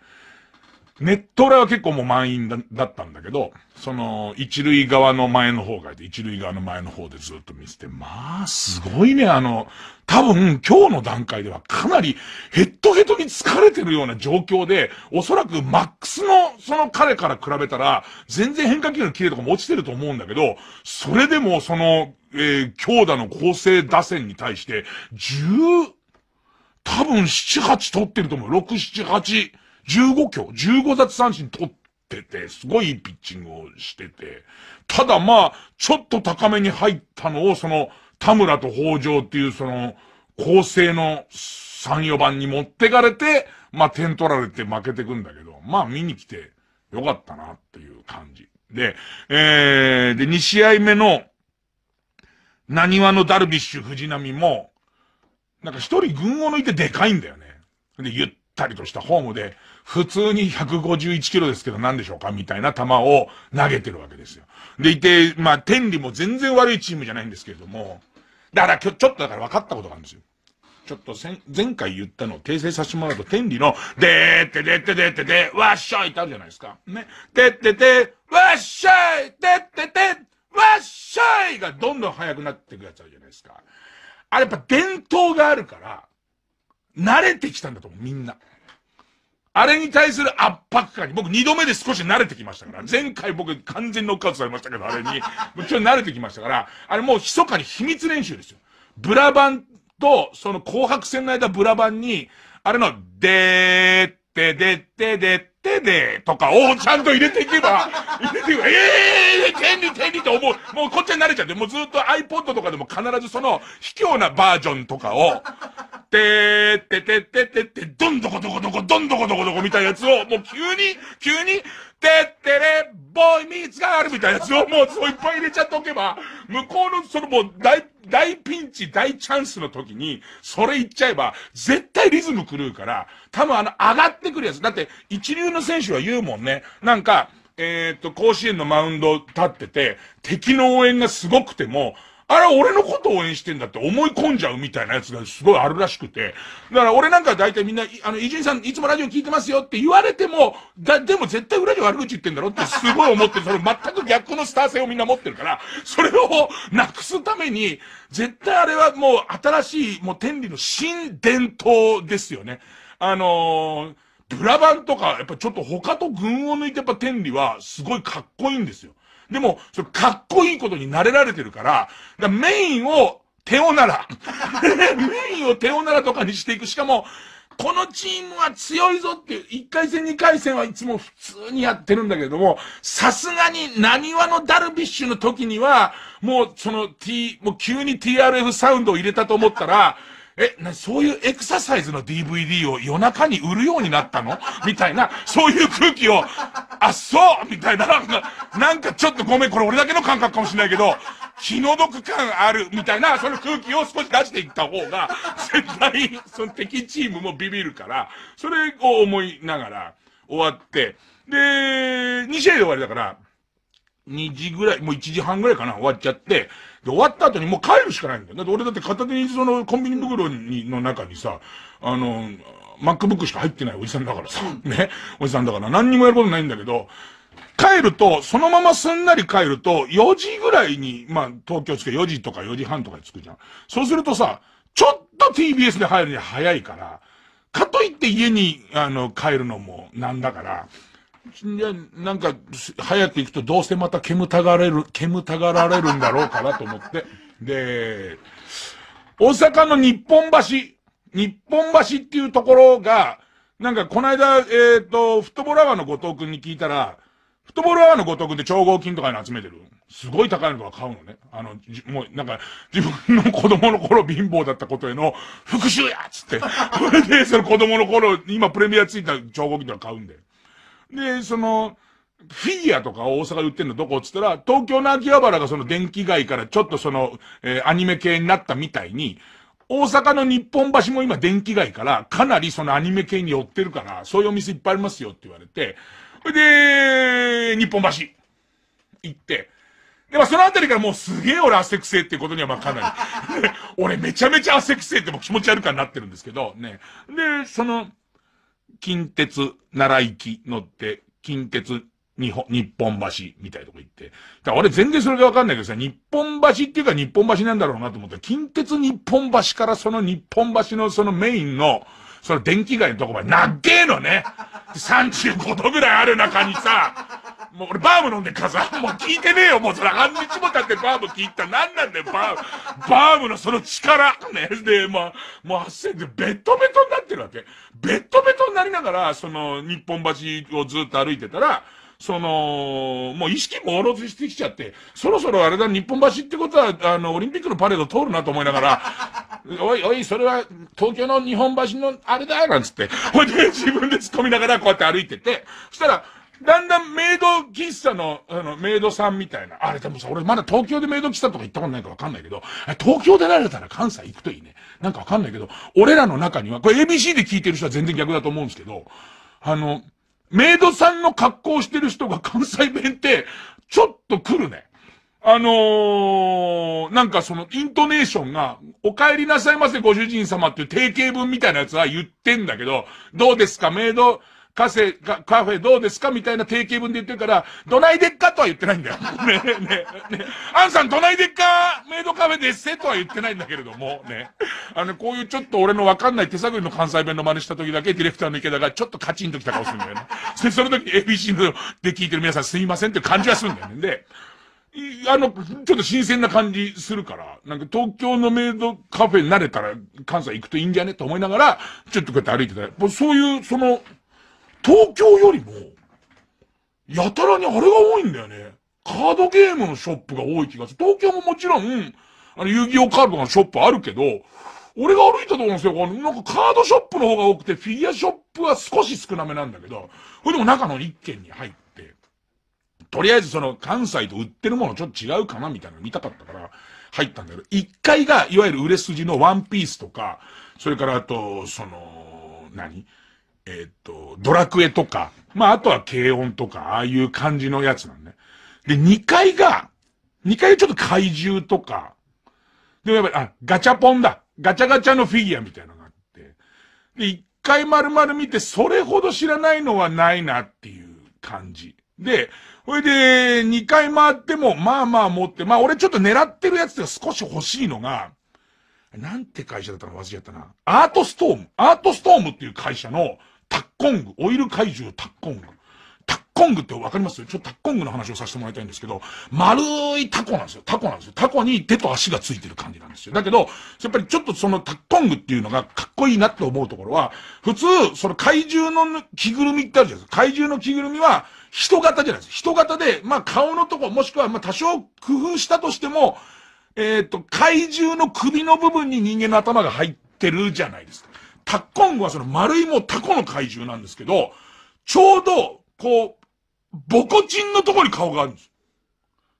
ネット裏は結構もう満員だだったんだけど、その、一塁側の前の方がいて、一塁側の前の方でずっと見せて、まあ、すごいね、あの、多分、今日の段階ではかなりヘッドヘッドに疲れてるような状況で、おそらくマックスの、その彼から比べたら、全然変化球のキレとかも落ちてると思うんだけど、それでも、その、えー、強打の構成打線に対して、十、多分七八取ってると思う。6、7、八。15強、15奪三振取ってて、すごいピッチングをしてて、ただまあ、ちょっと高めに入ったのを、その、田村と北条っていう、その、構成の3、4番に持ってかれて、まあ、点取られて負けてくんだけど、まあ、見に来てよかったなっていう感じ。で、えー、で、2試合目の、何話のダルビッシュ、藤波も、なんか一人群を抜いてでかいんだよね。で、ゆっったりとしたフォームで、普通に151キロですけど何でしょうかみたいな球を投げてるわけですよ。でいて、まあ、天理も全然悪いチームじゃないんですけれども、だから今日、ちょっとだから分かったことがあるんですよ。ちょっと前回言ったのを訂正させてもらうと、天理の、でーってでってでってで、わっしょいってあるじゃないですか。ね。てってて、わっしょいてってて、わっしょいがどんどん速くなっていくやつあるじゃないですか。あれやっぱ伝統があるから、慣れてきたんだと思う、みんな。あれに対する圧迫感に、僕二度目で少し慣れてきましたから、前回僕完全にノックアウトされましたけど、あれに、もちょっと慣れてきましたから、あれもう密かに秘密練習ですよ。ブラバンと、その紅白戦の間ブラバンに、あれの、でーって、でって、でって、ってねとかをちゃんと入れていけば、(laughs) 入れていけば、ええー、権利権利と思う。もうこっちに慣れちゃって、もうずっと iPod とかでも必ずその卑怯なバージョンとかを、てーっててってってって、どんどこどこどこ、どんどこどこどこみたいなやつを、もう急に、急に、てってれ、ボーイミーツがあるみたいなやつを、もうそういっぱい入れちゃっておけば、向こうのそのもう大大ピンチ、大チャンスの時に、それ言っちゃえば、絶対リズム狂うから、多分あの、上がってくるやつ。だって、一流の選手は言うもんね。なんか、えー、っと、甲子園のマウンド立ってて、敵の応援がすごくても、あれ俺のことを応援してんだって思い込んじゃうみたいなやつがすごいあるらしくて。だから俺なんか大体みんな、あの、伊集院さんいつもラジオ聞いてますよって言われても、だ、でも絶対裏で悪口言ってんだろってすごい思って、それ全く逆のスター性をみんな持ってるから、それをなくすために、絶対あれはもう新しい、もう天理の新伝統ですよね。あのー、ブラバンとか、やっぱちょっと他と群を抜いてやっぱ天理はすごいかっこいいんですよ。でも、そかっこいいことに慣れられてるから、だからメインを手オなら。メインを手オ (laughs) ならとかにしていく。しかも、このチームは強いぞっていう、1回戦2回戦はいつも普通にやってるんだけれども、さすがに何話のダルビッシュの時には、もうその T、もう急に TRF サウンドを入れたと思ったら、え、な、そういうエクササイズの DVD を夜中に売るようになったのみたいな、そういう空気を、あ、そうみたいな、なんか、なんかちょっとごめん、これ俺だけの感覚かもしれないけど、気の毒感ある、みたいな、その空気を少し出していった方が、絶対、その敵チームもビビるから、それを思いながら、終わって、で、2試合で終わりだから、2時ぐらい、もう1時半ぐらいかな、終わっちゃって、で、終わった後にもう帰るしかないんだよ。だって俺だって片手にそのコンビニ袋に、の中にさ、あの、MacBook しか入ってないおじさんだからさ、(laughs) ね、おじさんだから何にもやることないんだけど、帰ると、そのまますんなり帰ると、4時ぐらいに、まあ、東京着く4時とか4時半とかに着くじゃん。そうするとさ、ちょっと TBS で入るには早いから、かといって家に、あの、帰るのもなんだから、じゃ、なんか、早く行くとどうせまた煙たがれる、煙たがられるんだろうかなと思って。で、大阪の日本橋、日本橋っていうところが、なんかこの間、えっ、ー、と、フットボールアワーの後藤くんに聞いたら、フットボールアワーの後藤くんって超合金とかに集めてる。すごい高いのが買うのね。あの、じもう、なんか、自分の子供の頃貧乏だったことへの復讐やっつって。それで、その子供の頃、今プレミアついた超合金とか買うんで。で、その、フィギュアとか大阪売ってんのどこっつったら、東京の秋葉原がその電気街からちょっとその、えー、アニメ系になったみたいに、大阪の日本橋も今電気街からかなりそのアニメ系に寄ってるから、そういうお店いっぱいありますよって言われて、で、日本橋行って、で、まあ、そのあたりからもうすげえ俺汗くせえってことにはまあかなり (laughs) 俺めちゃめちゃ汗くせえってもう気持ち悪くなってるんですけど、ね。で、その、近鉄奈良行き乗って、近鉄日本、日本橋みたいなとこ行って。だ俺全然それがわかんないけどさ、日本橋っていうか日本橋なんだろうなと思って、近鉄日本橋からその日本橋のそのメインの、その電気街のとこまで、なっげえのね。35度ぐらいある中にさ、もう俺バーム飲んでっからさ、もう聞いてねえよ、もうそれ半日も経ってバーム聞いたら何なんだよ、バーム。バームのその力。ね。で、まあ、もう8000でベッドベトになってるわけ。ベッドベトになりながら、その日本橋をずっと歩いてたら、その、もう意識朦朧ずしてきちゃって、そろそろあれだ、日本橋ってことは、あの、オリンピックのパレード通るなと思いながら、(laughs) おいおい、それは東京の日本橋のあれだ、なんつって、ほいで自分で突っ込みながらこうやって歩いてて、そしたら、だんだんメイド喫茶の、あの、メイドさんみたいな。あれでもさ、俺まだ東京でメイド喫茶とか行ったことないかわかんないけど、東京出られたら関西行くといいね。なんかわかんないけど、俺らの中には、これ ABC で聞いてる人は全然逆だと思うんですけど、あの、メイドさんの格好してる人が関西弁って、ちょっと来るね。あのー、なんかその、イントネーションが、お帰りなさいませご主人様っていう定型文みたいなやつは言ってんだけど、どうですかメイド、カフェ、カフェどうですかみたいな定型文で言ってるから、どないでっかとは言ってないんだよ。(laughs) ね、ね、ね。アンさんどないでっかメイドカフェですせとは言ってないんだけれども、ね。あの、こういうちょっと俺のわかんない手探りの関西弁の真似した時だけ、ディレクターの池田がちょっとカチンときた顔するんだよね。で、その時 ABC で聞いてる皆さんすいませんって感じはするんだよね。で、あの、ちょっと新鮮な感じするから、なんか東京のメイドカフェになれたら関西行くといいんじゃねと思いながら、ちょっとこうやって歩いてたら、そういう、その、東京よりも、やたらにあれが多いんだよね。カードゲームのショップが多い気がする。東京ももちろん、あの、遊戯王カードのショップあるけど、俺が歩いたとうんのせいか、なんかカードショップの方が多くて、フィギュアショップは少し少なめなんだけど、これでも中の一軒に入って、とりあえずその関西と売ってるものちょっと違うかなみたいなの見たかったから、入ったんだけど、1階がいわゆる売れ筋のワンピースとか、それからあと、その、何えっと、ドラクエとか、まあ、あとは軽音とか、ああいう感じのやつなんね。で、2階が、2階がちょっと怪獣とか、で、やっぱり、あ、ガチャポンだ。ガチャガチャのフィギュアみたいなのがあって。で、1回丸々見て、それほど知らないのはないなっていう感じ。で、ほいで、2回回っても、まあまあ持って、まあ俺ちょっと狙ってるやつが少し欲しいのが、なんて会社だったの忘れちゃったな。アートストーム。アートストームっていう会社の、タッコング、オイル怪獣タッコング。タッコングってわかりますちょっとタッコングの話をさせてもらいたいんですけど、丸いタコなんですよ。タコなんですよ。タコに手と足がついてる感じなんですよ。だけど、やっぱりちょっとそのタッコングっていうのがかっこいいなって思うところは、普通、その怪獣の着ぐるみってあるじゃないですか。怪獣の着ぐるみは、人型じゃないです。人型で、まあ顔のとこ、もしくはまあ多少工夫したとしても、えっ、と、怪獣の首の部分に人間の頭が入ってるじゃないですか。タッコングはその丸いもうタコの怪獣なんですけど、ちょうど、こう、ボコチンのところに顔があるんです。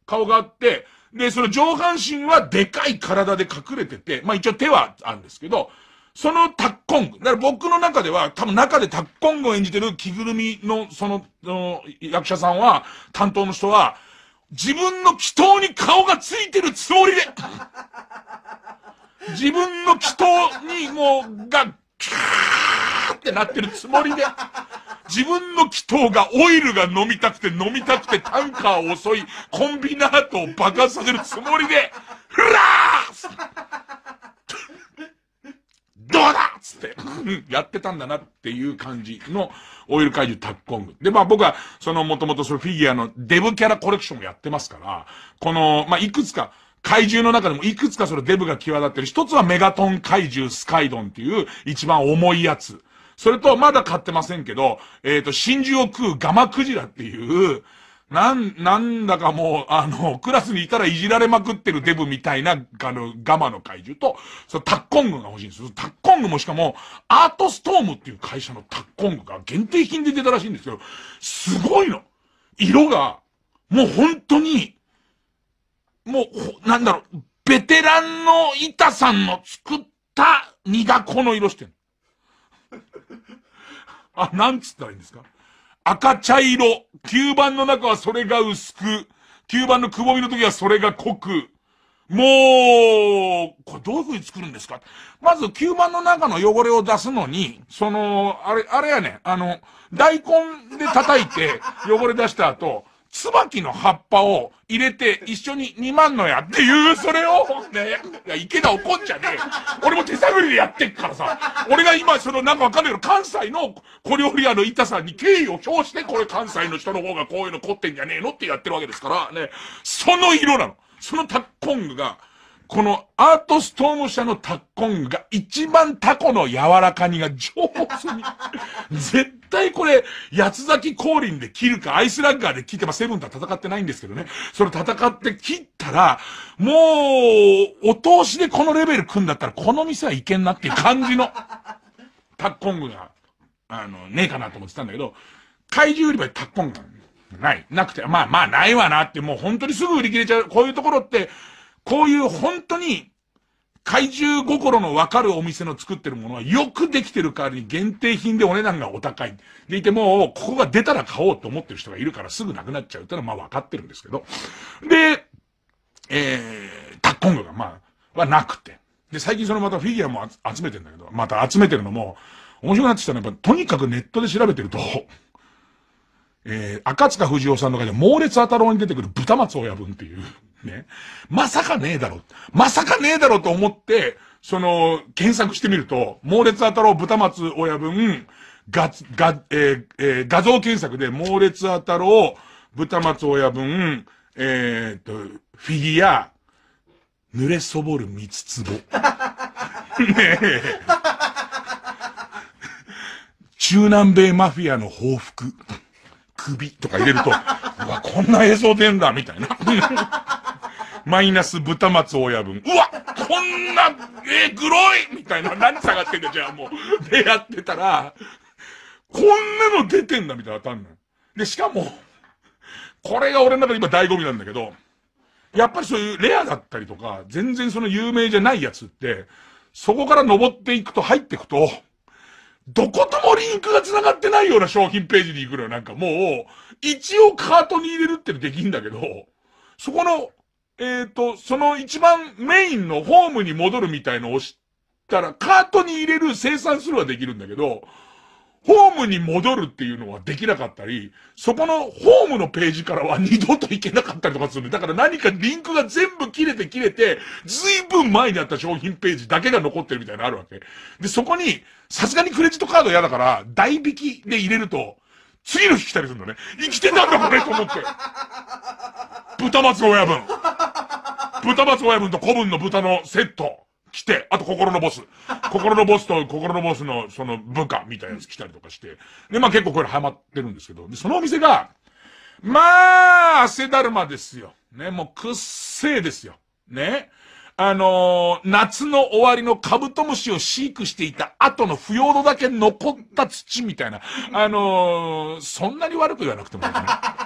顔があって、で、その上半身はでかい体で隠れてて、まあ一応手はあるんですけど、そのタッコング。だから僕の中では、多分中でタッコングを演じてる着ぐるみの、その、の役者さんは、担当の人は、自分の祈祷に顔がついてるつもりで、自分の祈祷にもう、が、キャーってなってるつもりで、自分の祈祷がオイルが飲みたくて飲みたくてタンカーを襲い、コンビナートを爆発させるつもりで、フラーどうだっつって、やってたんだなっていう感じのオイル怪獣タッコング。で、まあ僕は、そのもともとそのフィギュアのデブキャラコレクションをやってますから、この、まあいくつか、怪獣の中でもいくつかそのデブが際立ってる。一つはメガトン怪獣スカイドンっていう一番重いやつ。それと、まだ買ってませんけど、えっ、ー、と、真珠を食うガマクジラっていう、なん、なんだかもう、あの、クラスにいたらいじられまくってるデブみたいな、あの、ガマの怪獣と、そのタッコングが欲しいんですよ。タッコングもしかも、アートストームっていう会社のタッコングが限定品で出たらしいんですけど、すごいの色が、もう本当に、もう、なんだろう、ベテランの板さんの作った身がこの色してる。あ、なんつったらいいんですか赤茶色。吸盤の中はそれが薄く。吸盤のくぼみの時はそれが濃く。もう、これどういう風に作るんですかまず、吸盤の中の汚れを出すのに、その、あれ、あれやね、あの、大根で叩いて汚れ出した後、椿の葉っぱを入れて一緒に2万のやっていう、それを、ね、いや、池田怒っちゃねえ俺も手探りでやってっからさ。俺が今、そのなんかわかんないけど、関西の小料理屋の板さんに敬意を表して、これ関西の人の方がこういうの凝ってんじゃねえのってやってるわけですから、ね、その色なの。そのタッコングが、このアートストーム社のタッコンが一番タコの柔らかにが上手に。(laughs) 絶対これ、八つ咲き降臨で切るか、アイスラッガーで切って、まあセブンとは戦ってないんですけどね。それ戦って切ったら、もう、お通しでこのレベル組んだったら、この店はいけんなっていう感じの、(laughs) タッコングが、あの、ねえかなと思ってたんだけど、怪獣売り場でタッコングがない。なくて、まあまあないわなって、もう本当にすぐ売り切れちゃう。こういうところって、こういう本当に怪獣心のわかるお店の作ってるものはよくできてる代わりに限定品でお値段がお高い。でいてもう、ここが出たら買おうと思ってる人がいるからすぐなくなっちゃうってのはまあわかってるんですけど。で、えー、タッコングがまあ、はなくて。で、最近そのまたフィギュアも集めてんだけど、また集めてるのも、面白くなってきたのはやっぱとにかくネットで調べてると、えー、赤塚不二夫さんの中で猛烈当たろうに出てくる豚松親分っていう。ね。まさかねえだろ。まさかねえだろと思って、その、検索してみると、猛烈あたろう豚松親分、が、が、えー、えー、画像検索で、猛烈あたろう豚松親分、えー、っと、フィギュア、濡れそぼる三つ壺。ねえ。中南米マフィアの報復。首とか入れると、うわ、こんな映像出んだ、みたいな。マイナス豚松親分。うわこんな、えー、グロいみたいな、何下がってんだ、じゃあもう。で、やってたら、こんなの出てんだ、みたいな、んなで、しかも、これが俺の中で今醍醐味なんだけど、やっぱりそういうレアだったりとか、全然その有名じゃないやつって、そこから登っていくと入っていくと、どこともリンクが繋がってないような商品ページに行くのよ。なんかもう、一応カートに入れるってできんだけど、そこのえっ、ー、と、その一番メインのホームに戻るみたいのを押したら、カートに入れる生産するはできるんだけど、ホームに戻るっていうのはできなかったり、そこのホームのページからは二度と行けなかったりとかするんだから何かリンクが全部切れて切れて、ずいぶん前にあった商品ページだけが残ってるみたいなのあるわけ。で、そこに、さすがにクレジットカード嫌だから、代引きで入れると、次の日来たりするのね。生きてたんだこれと思って。豚松親分。豚松親分と古文の豚のセット。来て、あと心のボス。心のボスと心のボスのその部下みたいなやつ来たりとかして。で、まあ結構これハマってるんですけど。で、そのお店が、まあ、汗だるまですよ。ね、もうくっせえですよ。ね。あのー、夏の終わりのカブトムシを飼育していた後の腐葉土だけ残った土みたいな。あのー、そんなに悪く言わなくてもいいね。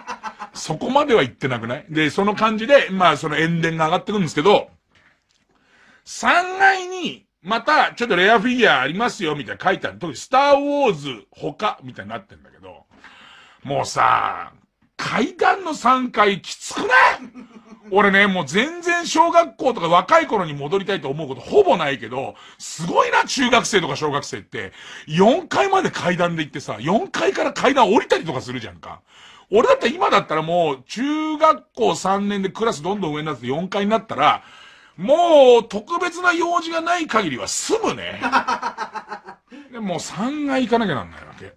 (laughs) そこまでは言ってなくないで、その感じで、まあその塩田が上がってくるんですけど、3階に、また、ちょっとレアフィギュアありますよ、みたいな書いてある。特に、スターウォーズ他、みたいになってんだけど、もうさ、階段の3階きつくない俺ね、もう全然小学校とか若い頃に戻りたいと思うことほぼないけど、すごいな、中学生とか小学生って、4階まで階段で行ってさ、4階から階段降りたりとかするじゃんか。俺だったら今だったらもう、中学校3年でクラスどんどん上になって4階になったら、もう、特別な用事がない限りは済むね。でもう3階行かなきゃなんないわけ。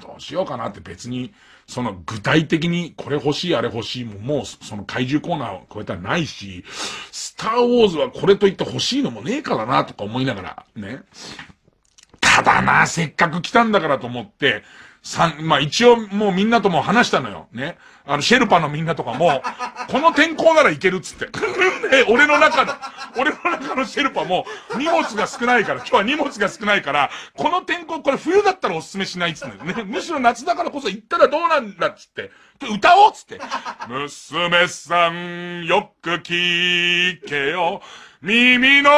どうしようかなって別に、その具体的にこれ欲しいあれ欲しいももうその怪獣コーナーを超えたらないし、スターウォーズはこれといって欲しいのもねえからなとか思いながら、ね。ただな、せっかく来たんだからと思って、三、まあ一応もうみんなとも話したのよ。ね。あの、シェルパのみんなとかも、この天候ならいけるっつって。(laughs) 俺の中の、俺の中のシェルパも、荷物が少ないから、今日は荷物が少ないから、この天候、これ冬だったらおすすめしないっつってね。むしろ夏だからこそ行ったらどうなんだっつって。歌おうっつって。娘さん、よく聞けよ。耳の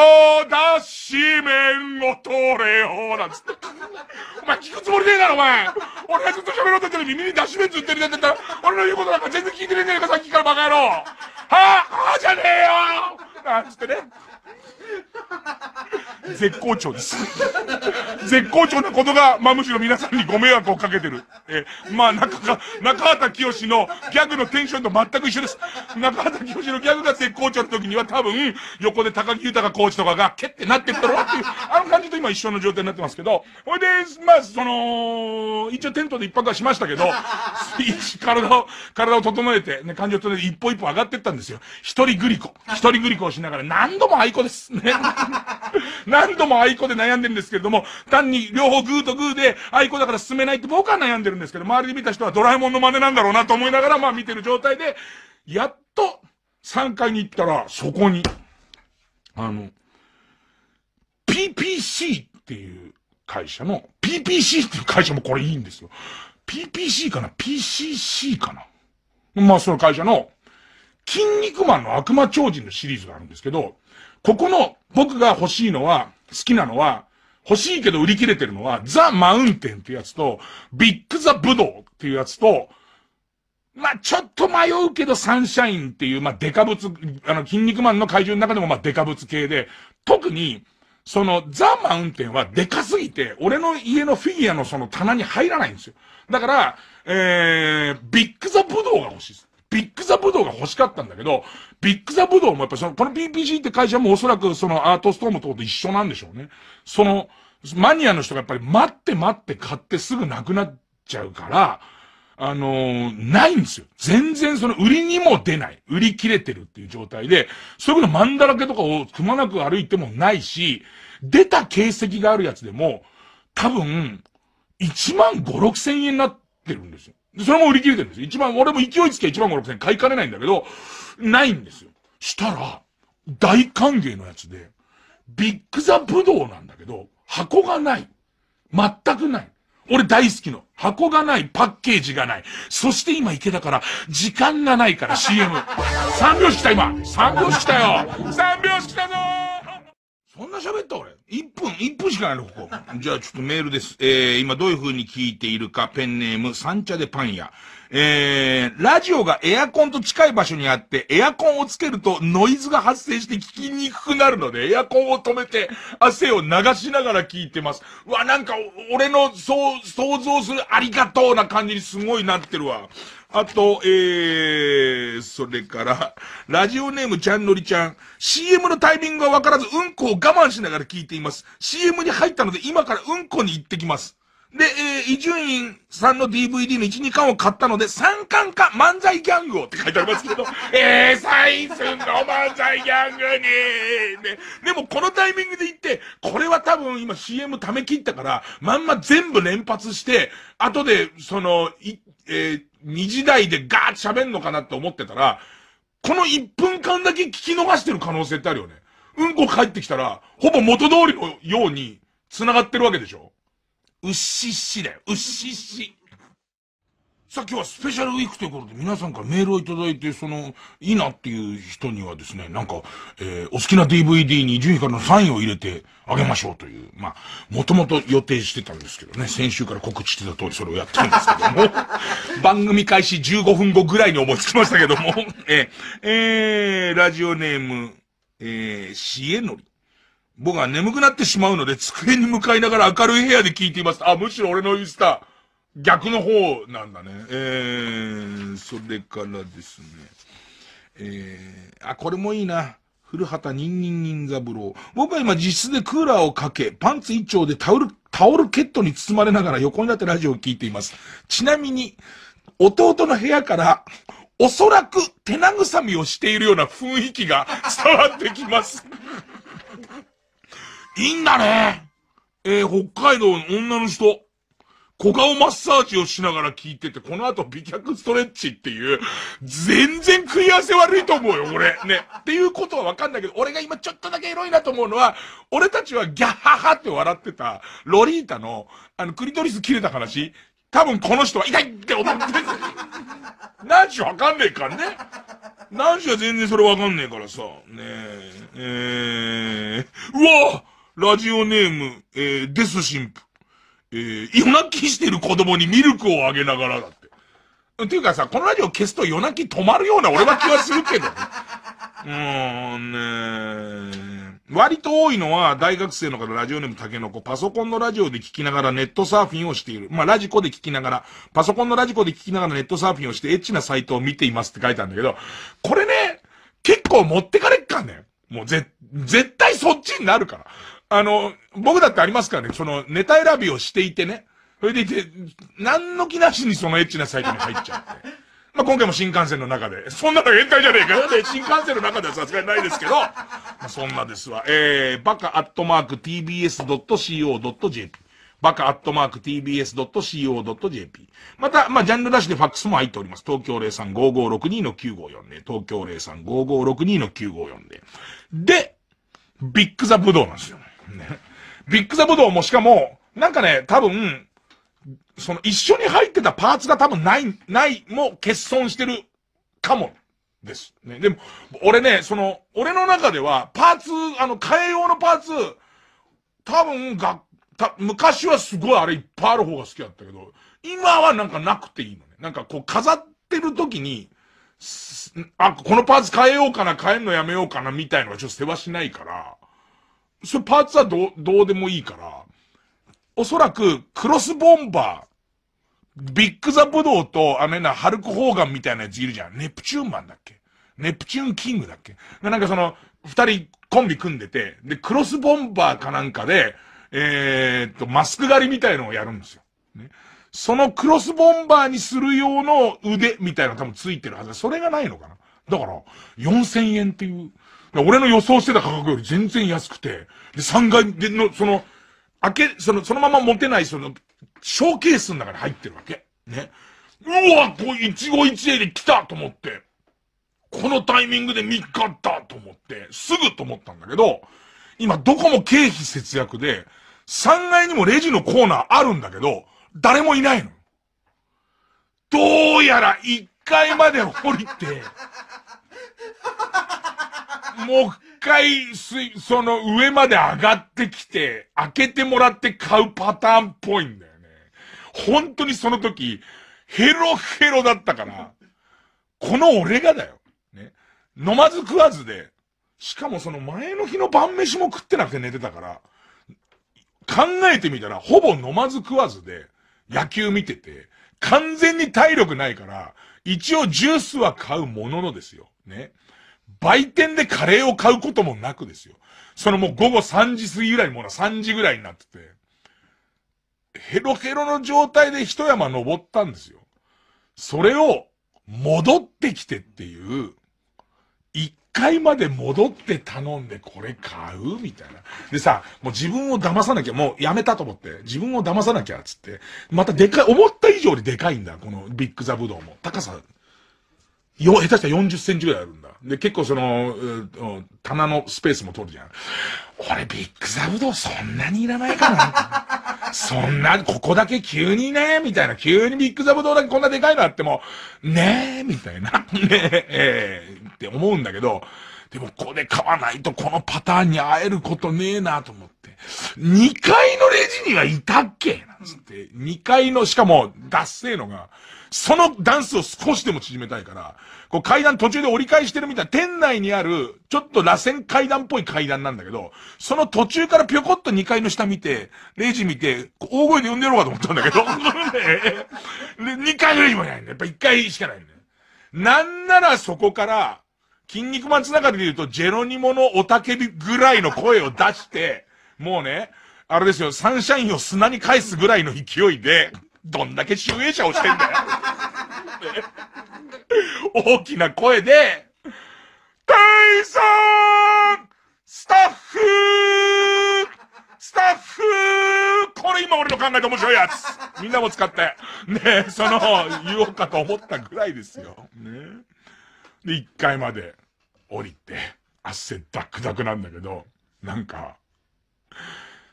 出し面を取れよ、なんつって。お前聞くつもりねえだろ、お前。俺がずっと喋ろうと言ってる耳に出し面つってるんだったら、俺の言うことなんか全然聞いてねえんじゃねえか、さっきからバカ野郎。はあ、はあじゃねえよなつってね。絶好調です。絶好調なことが、まあ、むしろ皆さんにご迷惑をかけてる。えー、まあ、中か、中畑清のギャグのテンションと全く一緒です。中畑清のギャグが絶好調の時には多分、横で高木豊コーチとかが、ケってなってったろっていう、あの感じと今一緒の状態になってますけど、ほいで、まあ、その、一応テントで一泊はしましたけど、(laughs) 体を、体を整えて、ね、感情整えて一歩一歩上がってったんですよ。一人グリコ。一人グリコしながら何度も愛子です。ね。(laughs) 何度も愛子で悩んでるんですけれども、単に両方グーとグーで愛子だから進めないって僕は悩んでるんですけど、周りで見た人はドラえもんの真似なんだろうなと思いながら、まあ見てる状態で、やっと3階に行ったら、そこに、あの、PPC っていう会社の、PPC っていう会社もこれいいんですよ。PPC かな ?PCC かなまあその会社の、筋肉マンの悪魔超人のシリーズがあるんですけど、ここの僕が欲しいのは、好きなのは、欲しいけど売り切れてるのは、ザ・マウンテンっていうやつと、ビッグ・ザ・ブドウっていうやつと、まあ、ちょっと迷うけど、サンシャインっていう、まあ、デカブツ、あの、筋肉マンの怪獣の中でも、まあ、デカブツ系で、特に、その、ザ・マウンテンはデカすぎて、俺の家のフィギュアのその棚に入らないんですよ。だから、えー、ビッグ・ザ・ブドウが欲しいです。ビッグザブドウが欲しかったんだけど、ビッグザブドウもやっぱその、この p p g って会社もおそらくそのアートストームとこと一緒なんでしょうね。その、マニアの人がやっぱり待って待って買ってすぐなくなっちゃうから、あのー、ないんですよ。全然その売りにも出ない。売り切れてるっていう状態で、そういうことまんだらけとかをくまなく歩いてもないし、出た形跡があるやつでも、多分、1万5、6千円になってるんですよ。で、それも売り切れてるんですよ。一番、俺も勢いつけ1万5、6000買いかねないんだけど、ないんですよ。したら、大歓迎のやつで、ビッグザブドウなんだけど、箱がない。全くない。俺大好きの。箱がない、パッケージがない。そして今池田から、時間がないから CM。3 (laughs) 拍子来た今 !3 拍子来たよ !3 拍子来たぞーそんな喋った俺。1分、1分しかないの、ここ。じゃあちょっとメールです。えー、今どういう風に聞いているか、ペンネーム、三茶でパン屋。えー、ラジオがエアコンと近い場所にあって、エアコンをつけるとノイズが発生して聞きにくくなるので、エアコンを止めて汗を流しながら聞いてます。うわ、なんか、俺の想像するありがとうな感じにすごいなってるわ。あと、えー、それから、ラジオネームちゃんのりちゃん。CM のタイミングがわからず、うんこを我慢しながら聞いています。CM に入ったので、今からうんこに行ってきます。で、えー、伊集院さんの DVD の1、2巻を買ったので、3巻か漫才ギャングをって書いてありますけど、(laughs) えー、サインの漫才ギャングにね。でもこのタイミングで言って、これは多分今 CM 溜め切ったから、まんま全部連発して、後で、その、い、えー、2時台でガーッ喋んのかなって思ってたら、この1分間だけ聞き逃してる可能性ってあるよね。うんこ帰ってきたら、ほぼ元通りのように繋がってるわけでしょうっしっしだよ。うっしっし。さあ今日はスペシャルウィークということで皆さんからメールをいただいて、その、いいなっていう人にはですね、なんか、えー、お好きな DVD に順位からのサインを入れてあげましょうという、まあ、もともと予定してたんですけどね、先週から告知してた通りそれをやってるんですけども、(laughs) 番組開始15分後ぐらいに思いつきましたけども、(laughs) えー、えー、ラジオネーム、えー、しえのり。僕は眠くなってしまうので、机に向かいながら明るい部屋で聞いています。あ、むしろ俺のインスタ、逆の方なんだね。えー、それからですね。えー、あ、これもいいな。古畑ニンニンニン三郎。僕は今実質でクーラーをかけ、パンツ一丁でタオル、タオルケットに包まれながら横になってラジオを聞いています。ちなみに、弟の部屋から、おそらく手慰みをしているような雰囲気が伝わってきます。いいんだね。えー、北海道の女の人。小顔マッサージをしながら聞いてて、この後美脚ストレッチっていう、全然食い合わせ悪いと思うよ、俺。ね。っていうことはわかんないけど、俺が今ちょっとだけエロいなと思うのは、俺たちはギャッハハって笑ってた、ロリータの、あの、クリトリス切れた話、多分この人は痛いって思ってる。何しわかんねえからね。何しは全然それわかんねえからさ。ねえ。えー、うわラジオネーム、えー、デス神父。えー、夜泣きしてる子供にミルクをあげながらだって。っていうかさ、このラジオ消すと夜泣き止まるような俺は気はするけど、ね。(laughs) うーんね割と多いのは大学生の方ラジオネームタケノコ、パソコンのラジオで聞きながらネットサーフィンをしている。まあ、ラジコで聞きながら、パソコンのラジコで聞きながらネットサーフィンをしてエッチなサイトを見ていますって書いたんだけど、これね、結構持ってかれっかね。もうぜ、絶対そっちになるから。あの、僕だってありますからね、その、ネタ選びをしていてね。それでいて、何の気なしにそのエッチなサイトに入っちゃって。まあ、今回も新幹線の中で。そんなの限界じゃねえかよ。新幹線の中ではさすがにないですけど。まあ、そんなですわ。えー、バカアットマーク tbs.co.jp。バカアットマーク tbs.co.jp。また、まあ、ジャンルなしでファックスも入っております。東京035562-954で、東京035562-954で。で、ビッグザブドウなんですよ。ビッグザブドウもしかも、なんかね、多分、その一緒に入ってたパーツが多分ない、ない、も欠損してるかも。です。ね。でも、俺ね、その、俺の中では、パーツ、あの、替え用のパーツ、多分、が、た、昔はすごいあれいっぱいある方が好きだったけど、今はなんかなくていいのね。なんかこう飾ってる時に、あ、このパーツ変えようかな、変えるのやめようかな、みたいなのはちょっと世話しないから、それパーツはどう、どうでもいいから、おそらく、クロスボンバー、ビッグザブドウと、あのな、ハルク・ホーガンみたいなやついるじゃん。ネプチューンマンだっけネプチューン・キングだっけなんかその、二人コンビ組んでて、で、クロスボンバーかなんかで、えー、っと、マスク狩りみたいのをやるんですよ。ね。そのクロスボンバーにする用の腕みたいなの多分ついてるはずそれがないのかな。だから、4000円っていう。俺の予想してた価格より全然安くて、で、3階での、その、開け、その、そのまま持てない、その、ショーケースの中に入ってるわけ。ね。うわ、こう、一期一会で来たと思って、このタイミングで3日あったと思って、すぐと思ったんだけど、今どこも経費節約で、3階にもレジのコーナーあるんだけど、誰もいないの。どうやら1階まで降りて、もう一回、す、その上まで上がってきて、開けてもらって買うパターンっぽいんだよね。本当にその時、ヘロヘロだったから、この俺がだよ。ね。飲まず食わずで、しかもその前の日の晩飯も食ってなくて寝てたから、考えてみたら、ほぼ飲まず食わずで、野球見てて、完全に体力ないから、一応ジュースは買うもののですよ。ね。売店でカレーを買うこともなくですよ。そのもう午後3時過ぎぐらい、もう3時ぐらいになってて、ヘロヘロの状態で一山登ったんですよ。それを、戻ってきてっていう、一回まで戻って頼んでこれ買うみたいな。でさ、もう自分を騙さなきゃ、もうやめたと思って、自分を騙さなきゃ、つって。またでかい、思った以上にでかいんだ、このビッグザブドウも。高さよ、下手したら40センチぐらいあるんだ。で、結構その、棚のスペースも取るじゃん。俺、ビッグザブドウそんなにいらないかな。(laughs) そんな、ここだけ急にね、みたいな。急にビッグザブドウだけこんなでかいのあっても、ねみたいな。(laughs) ねえ、えー、って思うんだけど、でもこれ買わないとこのパターンに会えることねえなと思って。二階のレジにはいたっけなんつって、二階の、しかも、ダッセーのが、そのダンスを少しでも縮めたいから、こう階段途中で折り返してるみたいな、店内にある、ちょっと螺旋階段っぽい階段なんだけど、その途中からぴょこっと二階の下見て、レジ見て、大声で呼んでやろうかと思ったんだけど、(laughs) 二階のレジもいないんだ。やっぱ一階しかないんだよ。なんならそこから、筋肉マンつながりで言うと、ジェロニモのおたけびぐらいの声を出して、もうね、あれですよ、サンシャインを砂に返すぐらいの勢いで、どんだけ集英者をしてんだよ。大きな声で、店さんスタッフスタッフこれ今俺の考えて面白いやつみんなも使って。ねその、言おうかと思ったぐらいですよ。ねで、1階まで降りて、汗ダックダクなんだけど、なんか、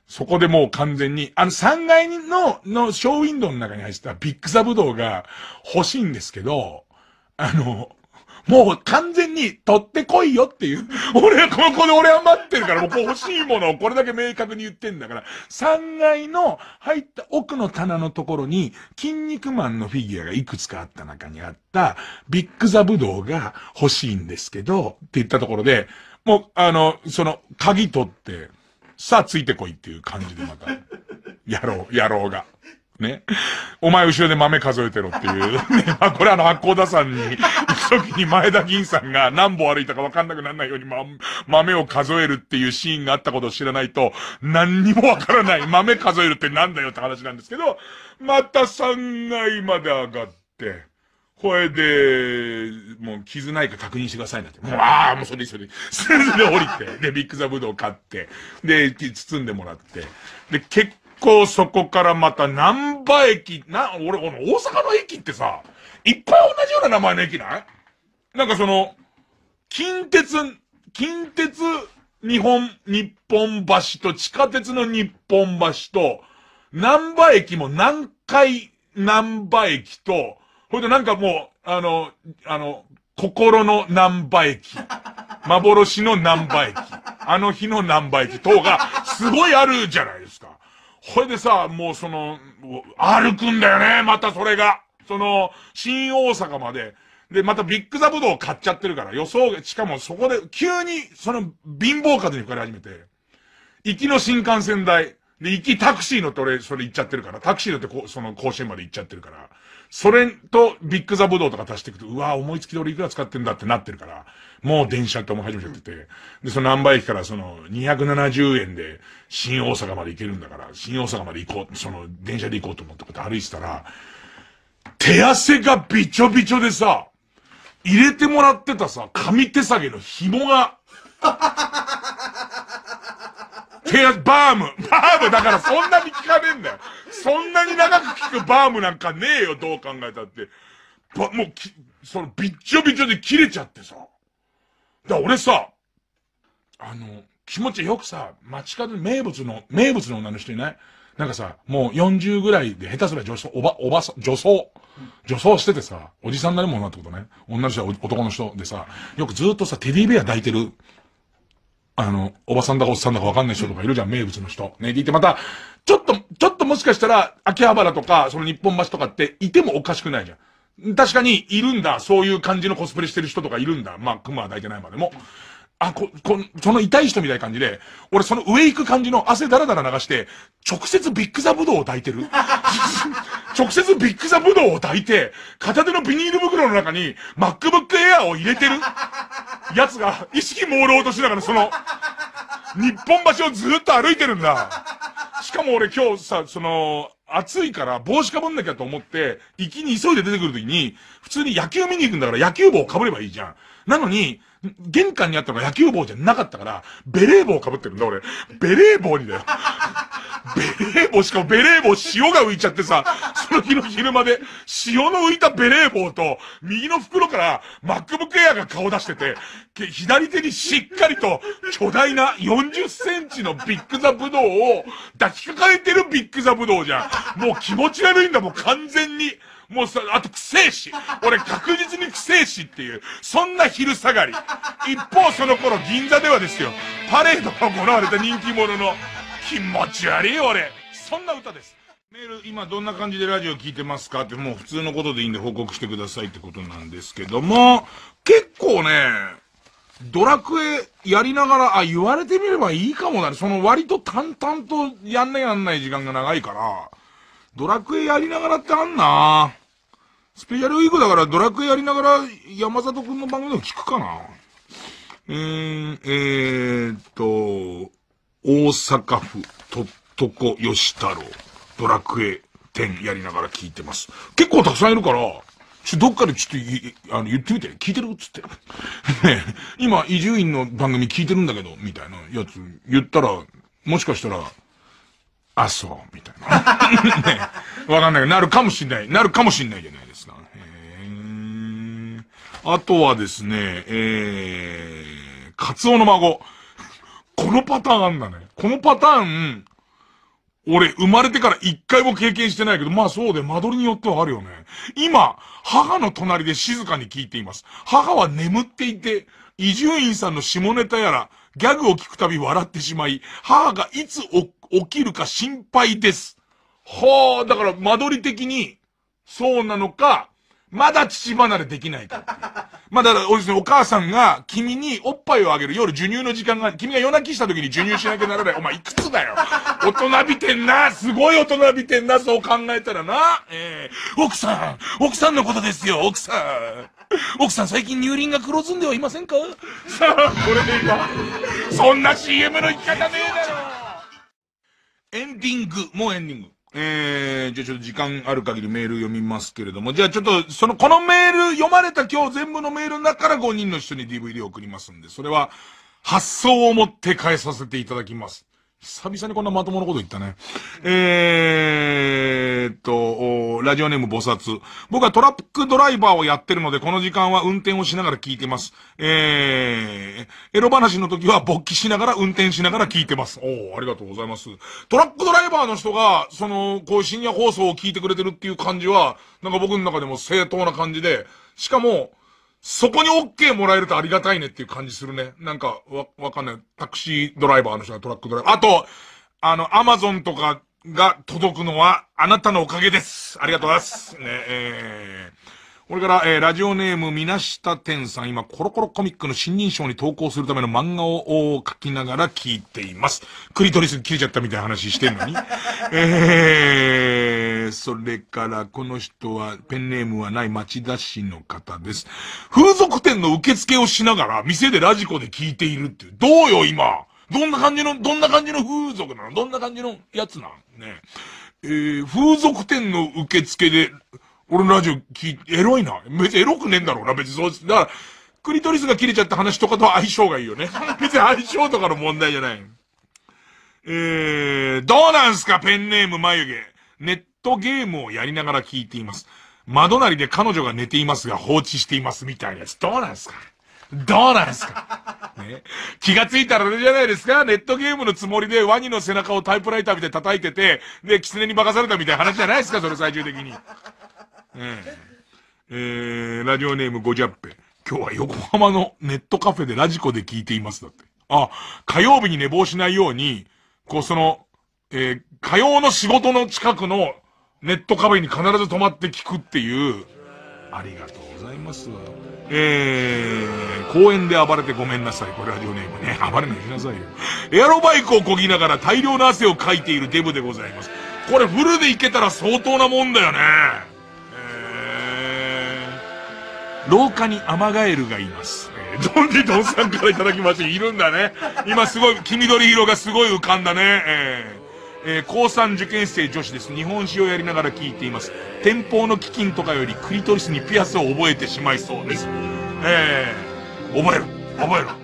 そこでもう完全に、あの3階の、のショーウィンドウの中に入ってたビッグザブドウが欲しいんですけど、あの、もう完全に取ってこいよっていう。俺はここで俺は待ってるから、もう欲しいものをこれだけ明確に言ってんだから、3階の入った奥の棚のところに、筋肉マンのフィギュアがいくつかあった中にあった、ビッグザブドウが欲しいんですけど、って言ったところで、もう、あの、その、鍵取って、さあ、ついてこいっていう感じでまた、やろう、やろうが。ね。お前後ろで豆数えてろっていう。(laughs) ね。まあ、これあの、八甲田山に、行く時に前田銀さんが何歩歩いたか分かんなくならないように、ま、豆を数えるっていうシーンがあったことを知らないと、何にも分からない。豆数えるってなんだよって話なんですけど、また3階まで上がって、これで、もう傷ないか確認してくださいなって。もう、ああ、もうそれそれ。それで降りて、(laughs) で、ビッグザブドウ買って、で、包んでもらって。で、結構そこからまた、難波駅、な、俺、この大阪の駅ってさ、いっぱい同じような名前の駅ないなんかその、近鉄、近鉄、日本、日本橋と地下鉄の日本橋と、南波駅も南海南波駅と、ほいでなんかもう、あの、あの、心の何倍駅。(laughs) 幻の何倍駅。あの日の何倍駅等が、すごいあるじゃないですか。ほいでさ、もうその、歩くんだよね、またそれが。その、新大阪まで。で、またビッグザブドウ買っちゃってるから、予想、しかもそこで、急に、その、貧乏風に吹かれ始めて、行きの新幹線代、で、行きタクシー乗って俺、それ行っちゃってるから、タクシー乗ってこ、その、甲子園まで行っちゃってるから、それとビッグザブドウとか足していくと、うわ思いつきで俺いくら使ってんだってなってるから、もう電車って思い始めちゃってて、で、その南波駅からその270円で新大阪まで行けるんだから、新大阪まで行こう、その電車で行こうと思ってこ歩いてたら、手汗がびちょびちょでさ、入れてもらってたさ、紙手下げの紐が、テア、バーム。バームだからそんなに聞かねえんだよ。そんなに長く聞くバームなんかねえよ、どう考えたって。ば、もうき、その、びっちょびちょで切れちゃってさ。だ俺さ、あの、気持ちよくさ、街角に名物の、名物の女の人いないなんかさ、もう40ぐらいで下手すら女装、おば、おばさ、女装、女装しててさ、おじさんになるもんなってことね。女の人は男の人でさ、よくずっとさ、テディベア抱いてるあの、おばさんだかおっさんだかわかんない人とかいるじゃん、名物の人。ね、でいて、また、ちょっと、ちょっともしかしたら、秋葉原とか、その日本橋とかって、いてもおかしくないじゃん。確かに、いるんだ。そういう感じのコスプレしてる人とかいるんだ。まあ、熊は抱いてないまでも。あ、こ、こ、その痛い人みたいな感じで、俺その上行く感じの汗だらだら流して、直接ビッグザブドウを抱いてる。(laughs) 直接ビッグザブドウを抱いて、片手のビニール袋の中に MacBook Air を入れてるやつが意識朦朧としながらその、日本橋をずっと歩いてるんだ。しかも俺今日さ、その、暑いから帽子かぶんなきゃと思って、行きに急いで出てくるときに、普通に野球見に行くんだから野球帽をかぶればいいじゃん。なのに、玄関にあったのが野球帽じゃなかったから、ベレー帽ぶってるんだ、俺。ベレー帽にだよ。(laughs) ベレー帽、しかもベレー帽、塩が浮いちゃってさ、その日の昼間で、塩の浮いたベレー帽と、右の袋から、MacBook Air が顔出してて、左手にしっかりと、巨大な40センチのビッグザブドウを、抱きかかえてるビッグザブドウじゃん。もう気持ち悪いんだ、もう完全に。もうさ、あとくせえし、俺確実にくせえしっていう、そんな昼下がり。一方その頃銀座ではですよ、パレードが行われた人気者の、気持ち悪い俺。そんな歌です。メール、今どんな感じでラジオ聞いてますかって、もう普通のことでいいんで報告してくださいってことなんですけども、結構ね、ドラクエやりながら、あ、言われてみればいいかもな、ね。その割と淡々とやんないやんない時間が長いから、ドラクエやりながらってあんなスペシャルウィークだからドラクエやりながら山里くんの番組でも聞くかな。えー、えー、っと、大阪府、とっとこ、吉太郎、ドラクエ10やりながら聞いてます。結構たくさんいるから、ちょ、どっかでちょっと、あの、言ってみて。聞いてるっつって。ね今、伊集院の番組聞いてるんだけど、みたいなやつ言ったら、もしかしたら、あ、そう、みたいな。(laughs) ねわかんないけど、なるかもしんない。なるかもしんないじゃない。あとはですね、えー、カツオの孫。このパターンあんだね。このパターン、俺、生まれてから一回も経験してないけど、まあそうで、間取りによってはあるよね。今、母の隣で静かに聞いています。母は眠っていて、伊集院さんの下ネタやら、ギャグを聞くたび笑ってしまい、母がいつ起きるか心配です。はあ、だから間取り的に、そうなのか、まだ父離れできないかまあ、だから、お,、お母さんが、君におっぱいをあげる夜授乳の時間が、君が夜泣きした時に授乳しなきゃならない。お前いくつだよ。大人びてんな。すごい大人びてんな。そう考えたらな。えー、奥さん、奥さんのことですよ、奥さん。奥さん最近乳輪が黒ずんではいませんかさあ、これで今、そんな CM の生き方ねえだろ。エンディング、もうエンディング。えー、じゃあちょっと時間ある限りメール読みますけれども、じゃあちょっと、その、このメール、読まれた今日全部のメールの中から5人の人に DVD を送りますんで、それは、発想を持って返させていただきます。久々にこんなまともなこと言ったね。えーっと、ラジオネーム菩薩。僕はトラックドライバーをやってるので、この時間は運転をしながら聞いてます。えー、エロ話の時は勃起しながら運転しながら聞いてます。おありがとうございます。トラックドライバーの人が、その、こう深夜放送を聞いてくれてるっていう感じは、なんか僕の中でも正当な感じで、しかも、そこに OK もらえるとありがたいねっていう感じするね。なんか、わ、わかんない。タクシードライバーの人はトラックドライバー。あと、あの、アマゾンとかが届くのはあなたのおかげです。ありがとうございます。ね、えー、これから、えー、ラジオネーム、みなしたてんさん、今、コロコロコミックの新人賞に投稿するための漫画を書きながら聞いています。クリトリス切れちゃったみたいな話してんのに。えー、ー、それから、この人は、ペンネームはない町田市の方です。風俗店の受付をしながら、店でラジコで聞いているっていう。どうよ、今どんな感じの、どんな感じの風俗なのどんな感じのやつなのね。えー、風俗店の受付で、俺のラジオ聞いて、エロいな。別にエロくねえんだろうな、別にそうです。だから、クリトリスが切れちゃった話とかとは相性がいいよね。(laughs) 別に相性とかの問題じゃない。えー、どうなんすか、ペンネーム眉毛。ネットゲームをやりながら聞いています。窓なりで彼女が寝ていますが放置していますみたいなやつ。どうなんすかどうなんすか、ね、気がついたらあれじゃないですかネットゲームのつもりでワニの背中をタイプライターみたいに叩いてて、で、狐に化かされたみたいな話じゃないですかそれ最終的に。ええー、ラジオネームゴジャッペ。今日は横浜のネットカフェでラジコで聞いていますだって。あ、火曜日に寝坊しないように、こうその、えー、火曜の仕事の近くのネットカフェに必ず泊まって聞くっていう、ありがとうございます。えー、公園で暴れてごめんなさい。これラジオネームね。暴れないしなさいよ。エアロバイクをこぎながら大量の汗をかいているデブでございます。これフルでいけたら相当なもんだよね。えー、廊下にアマガエルがいます。えドンディドンさんからいただきまして、いるんだね。今すごい、黄緑色がすごい浮かんだね。えーえー、高3受験生女子です。日本史をやりながら聞いています。天保の基金とかよりクリトリスにピアスを覚えてしまいそうです。えー、覚えろ覚えろ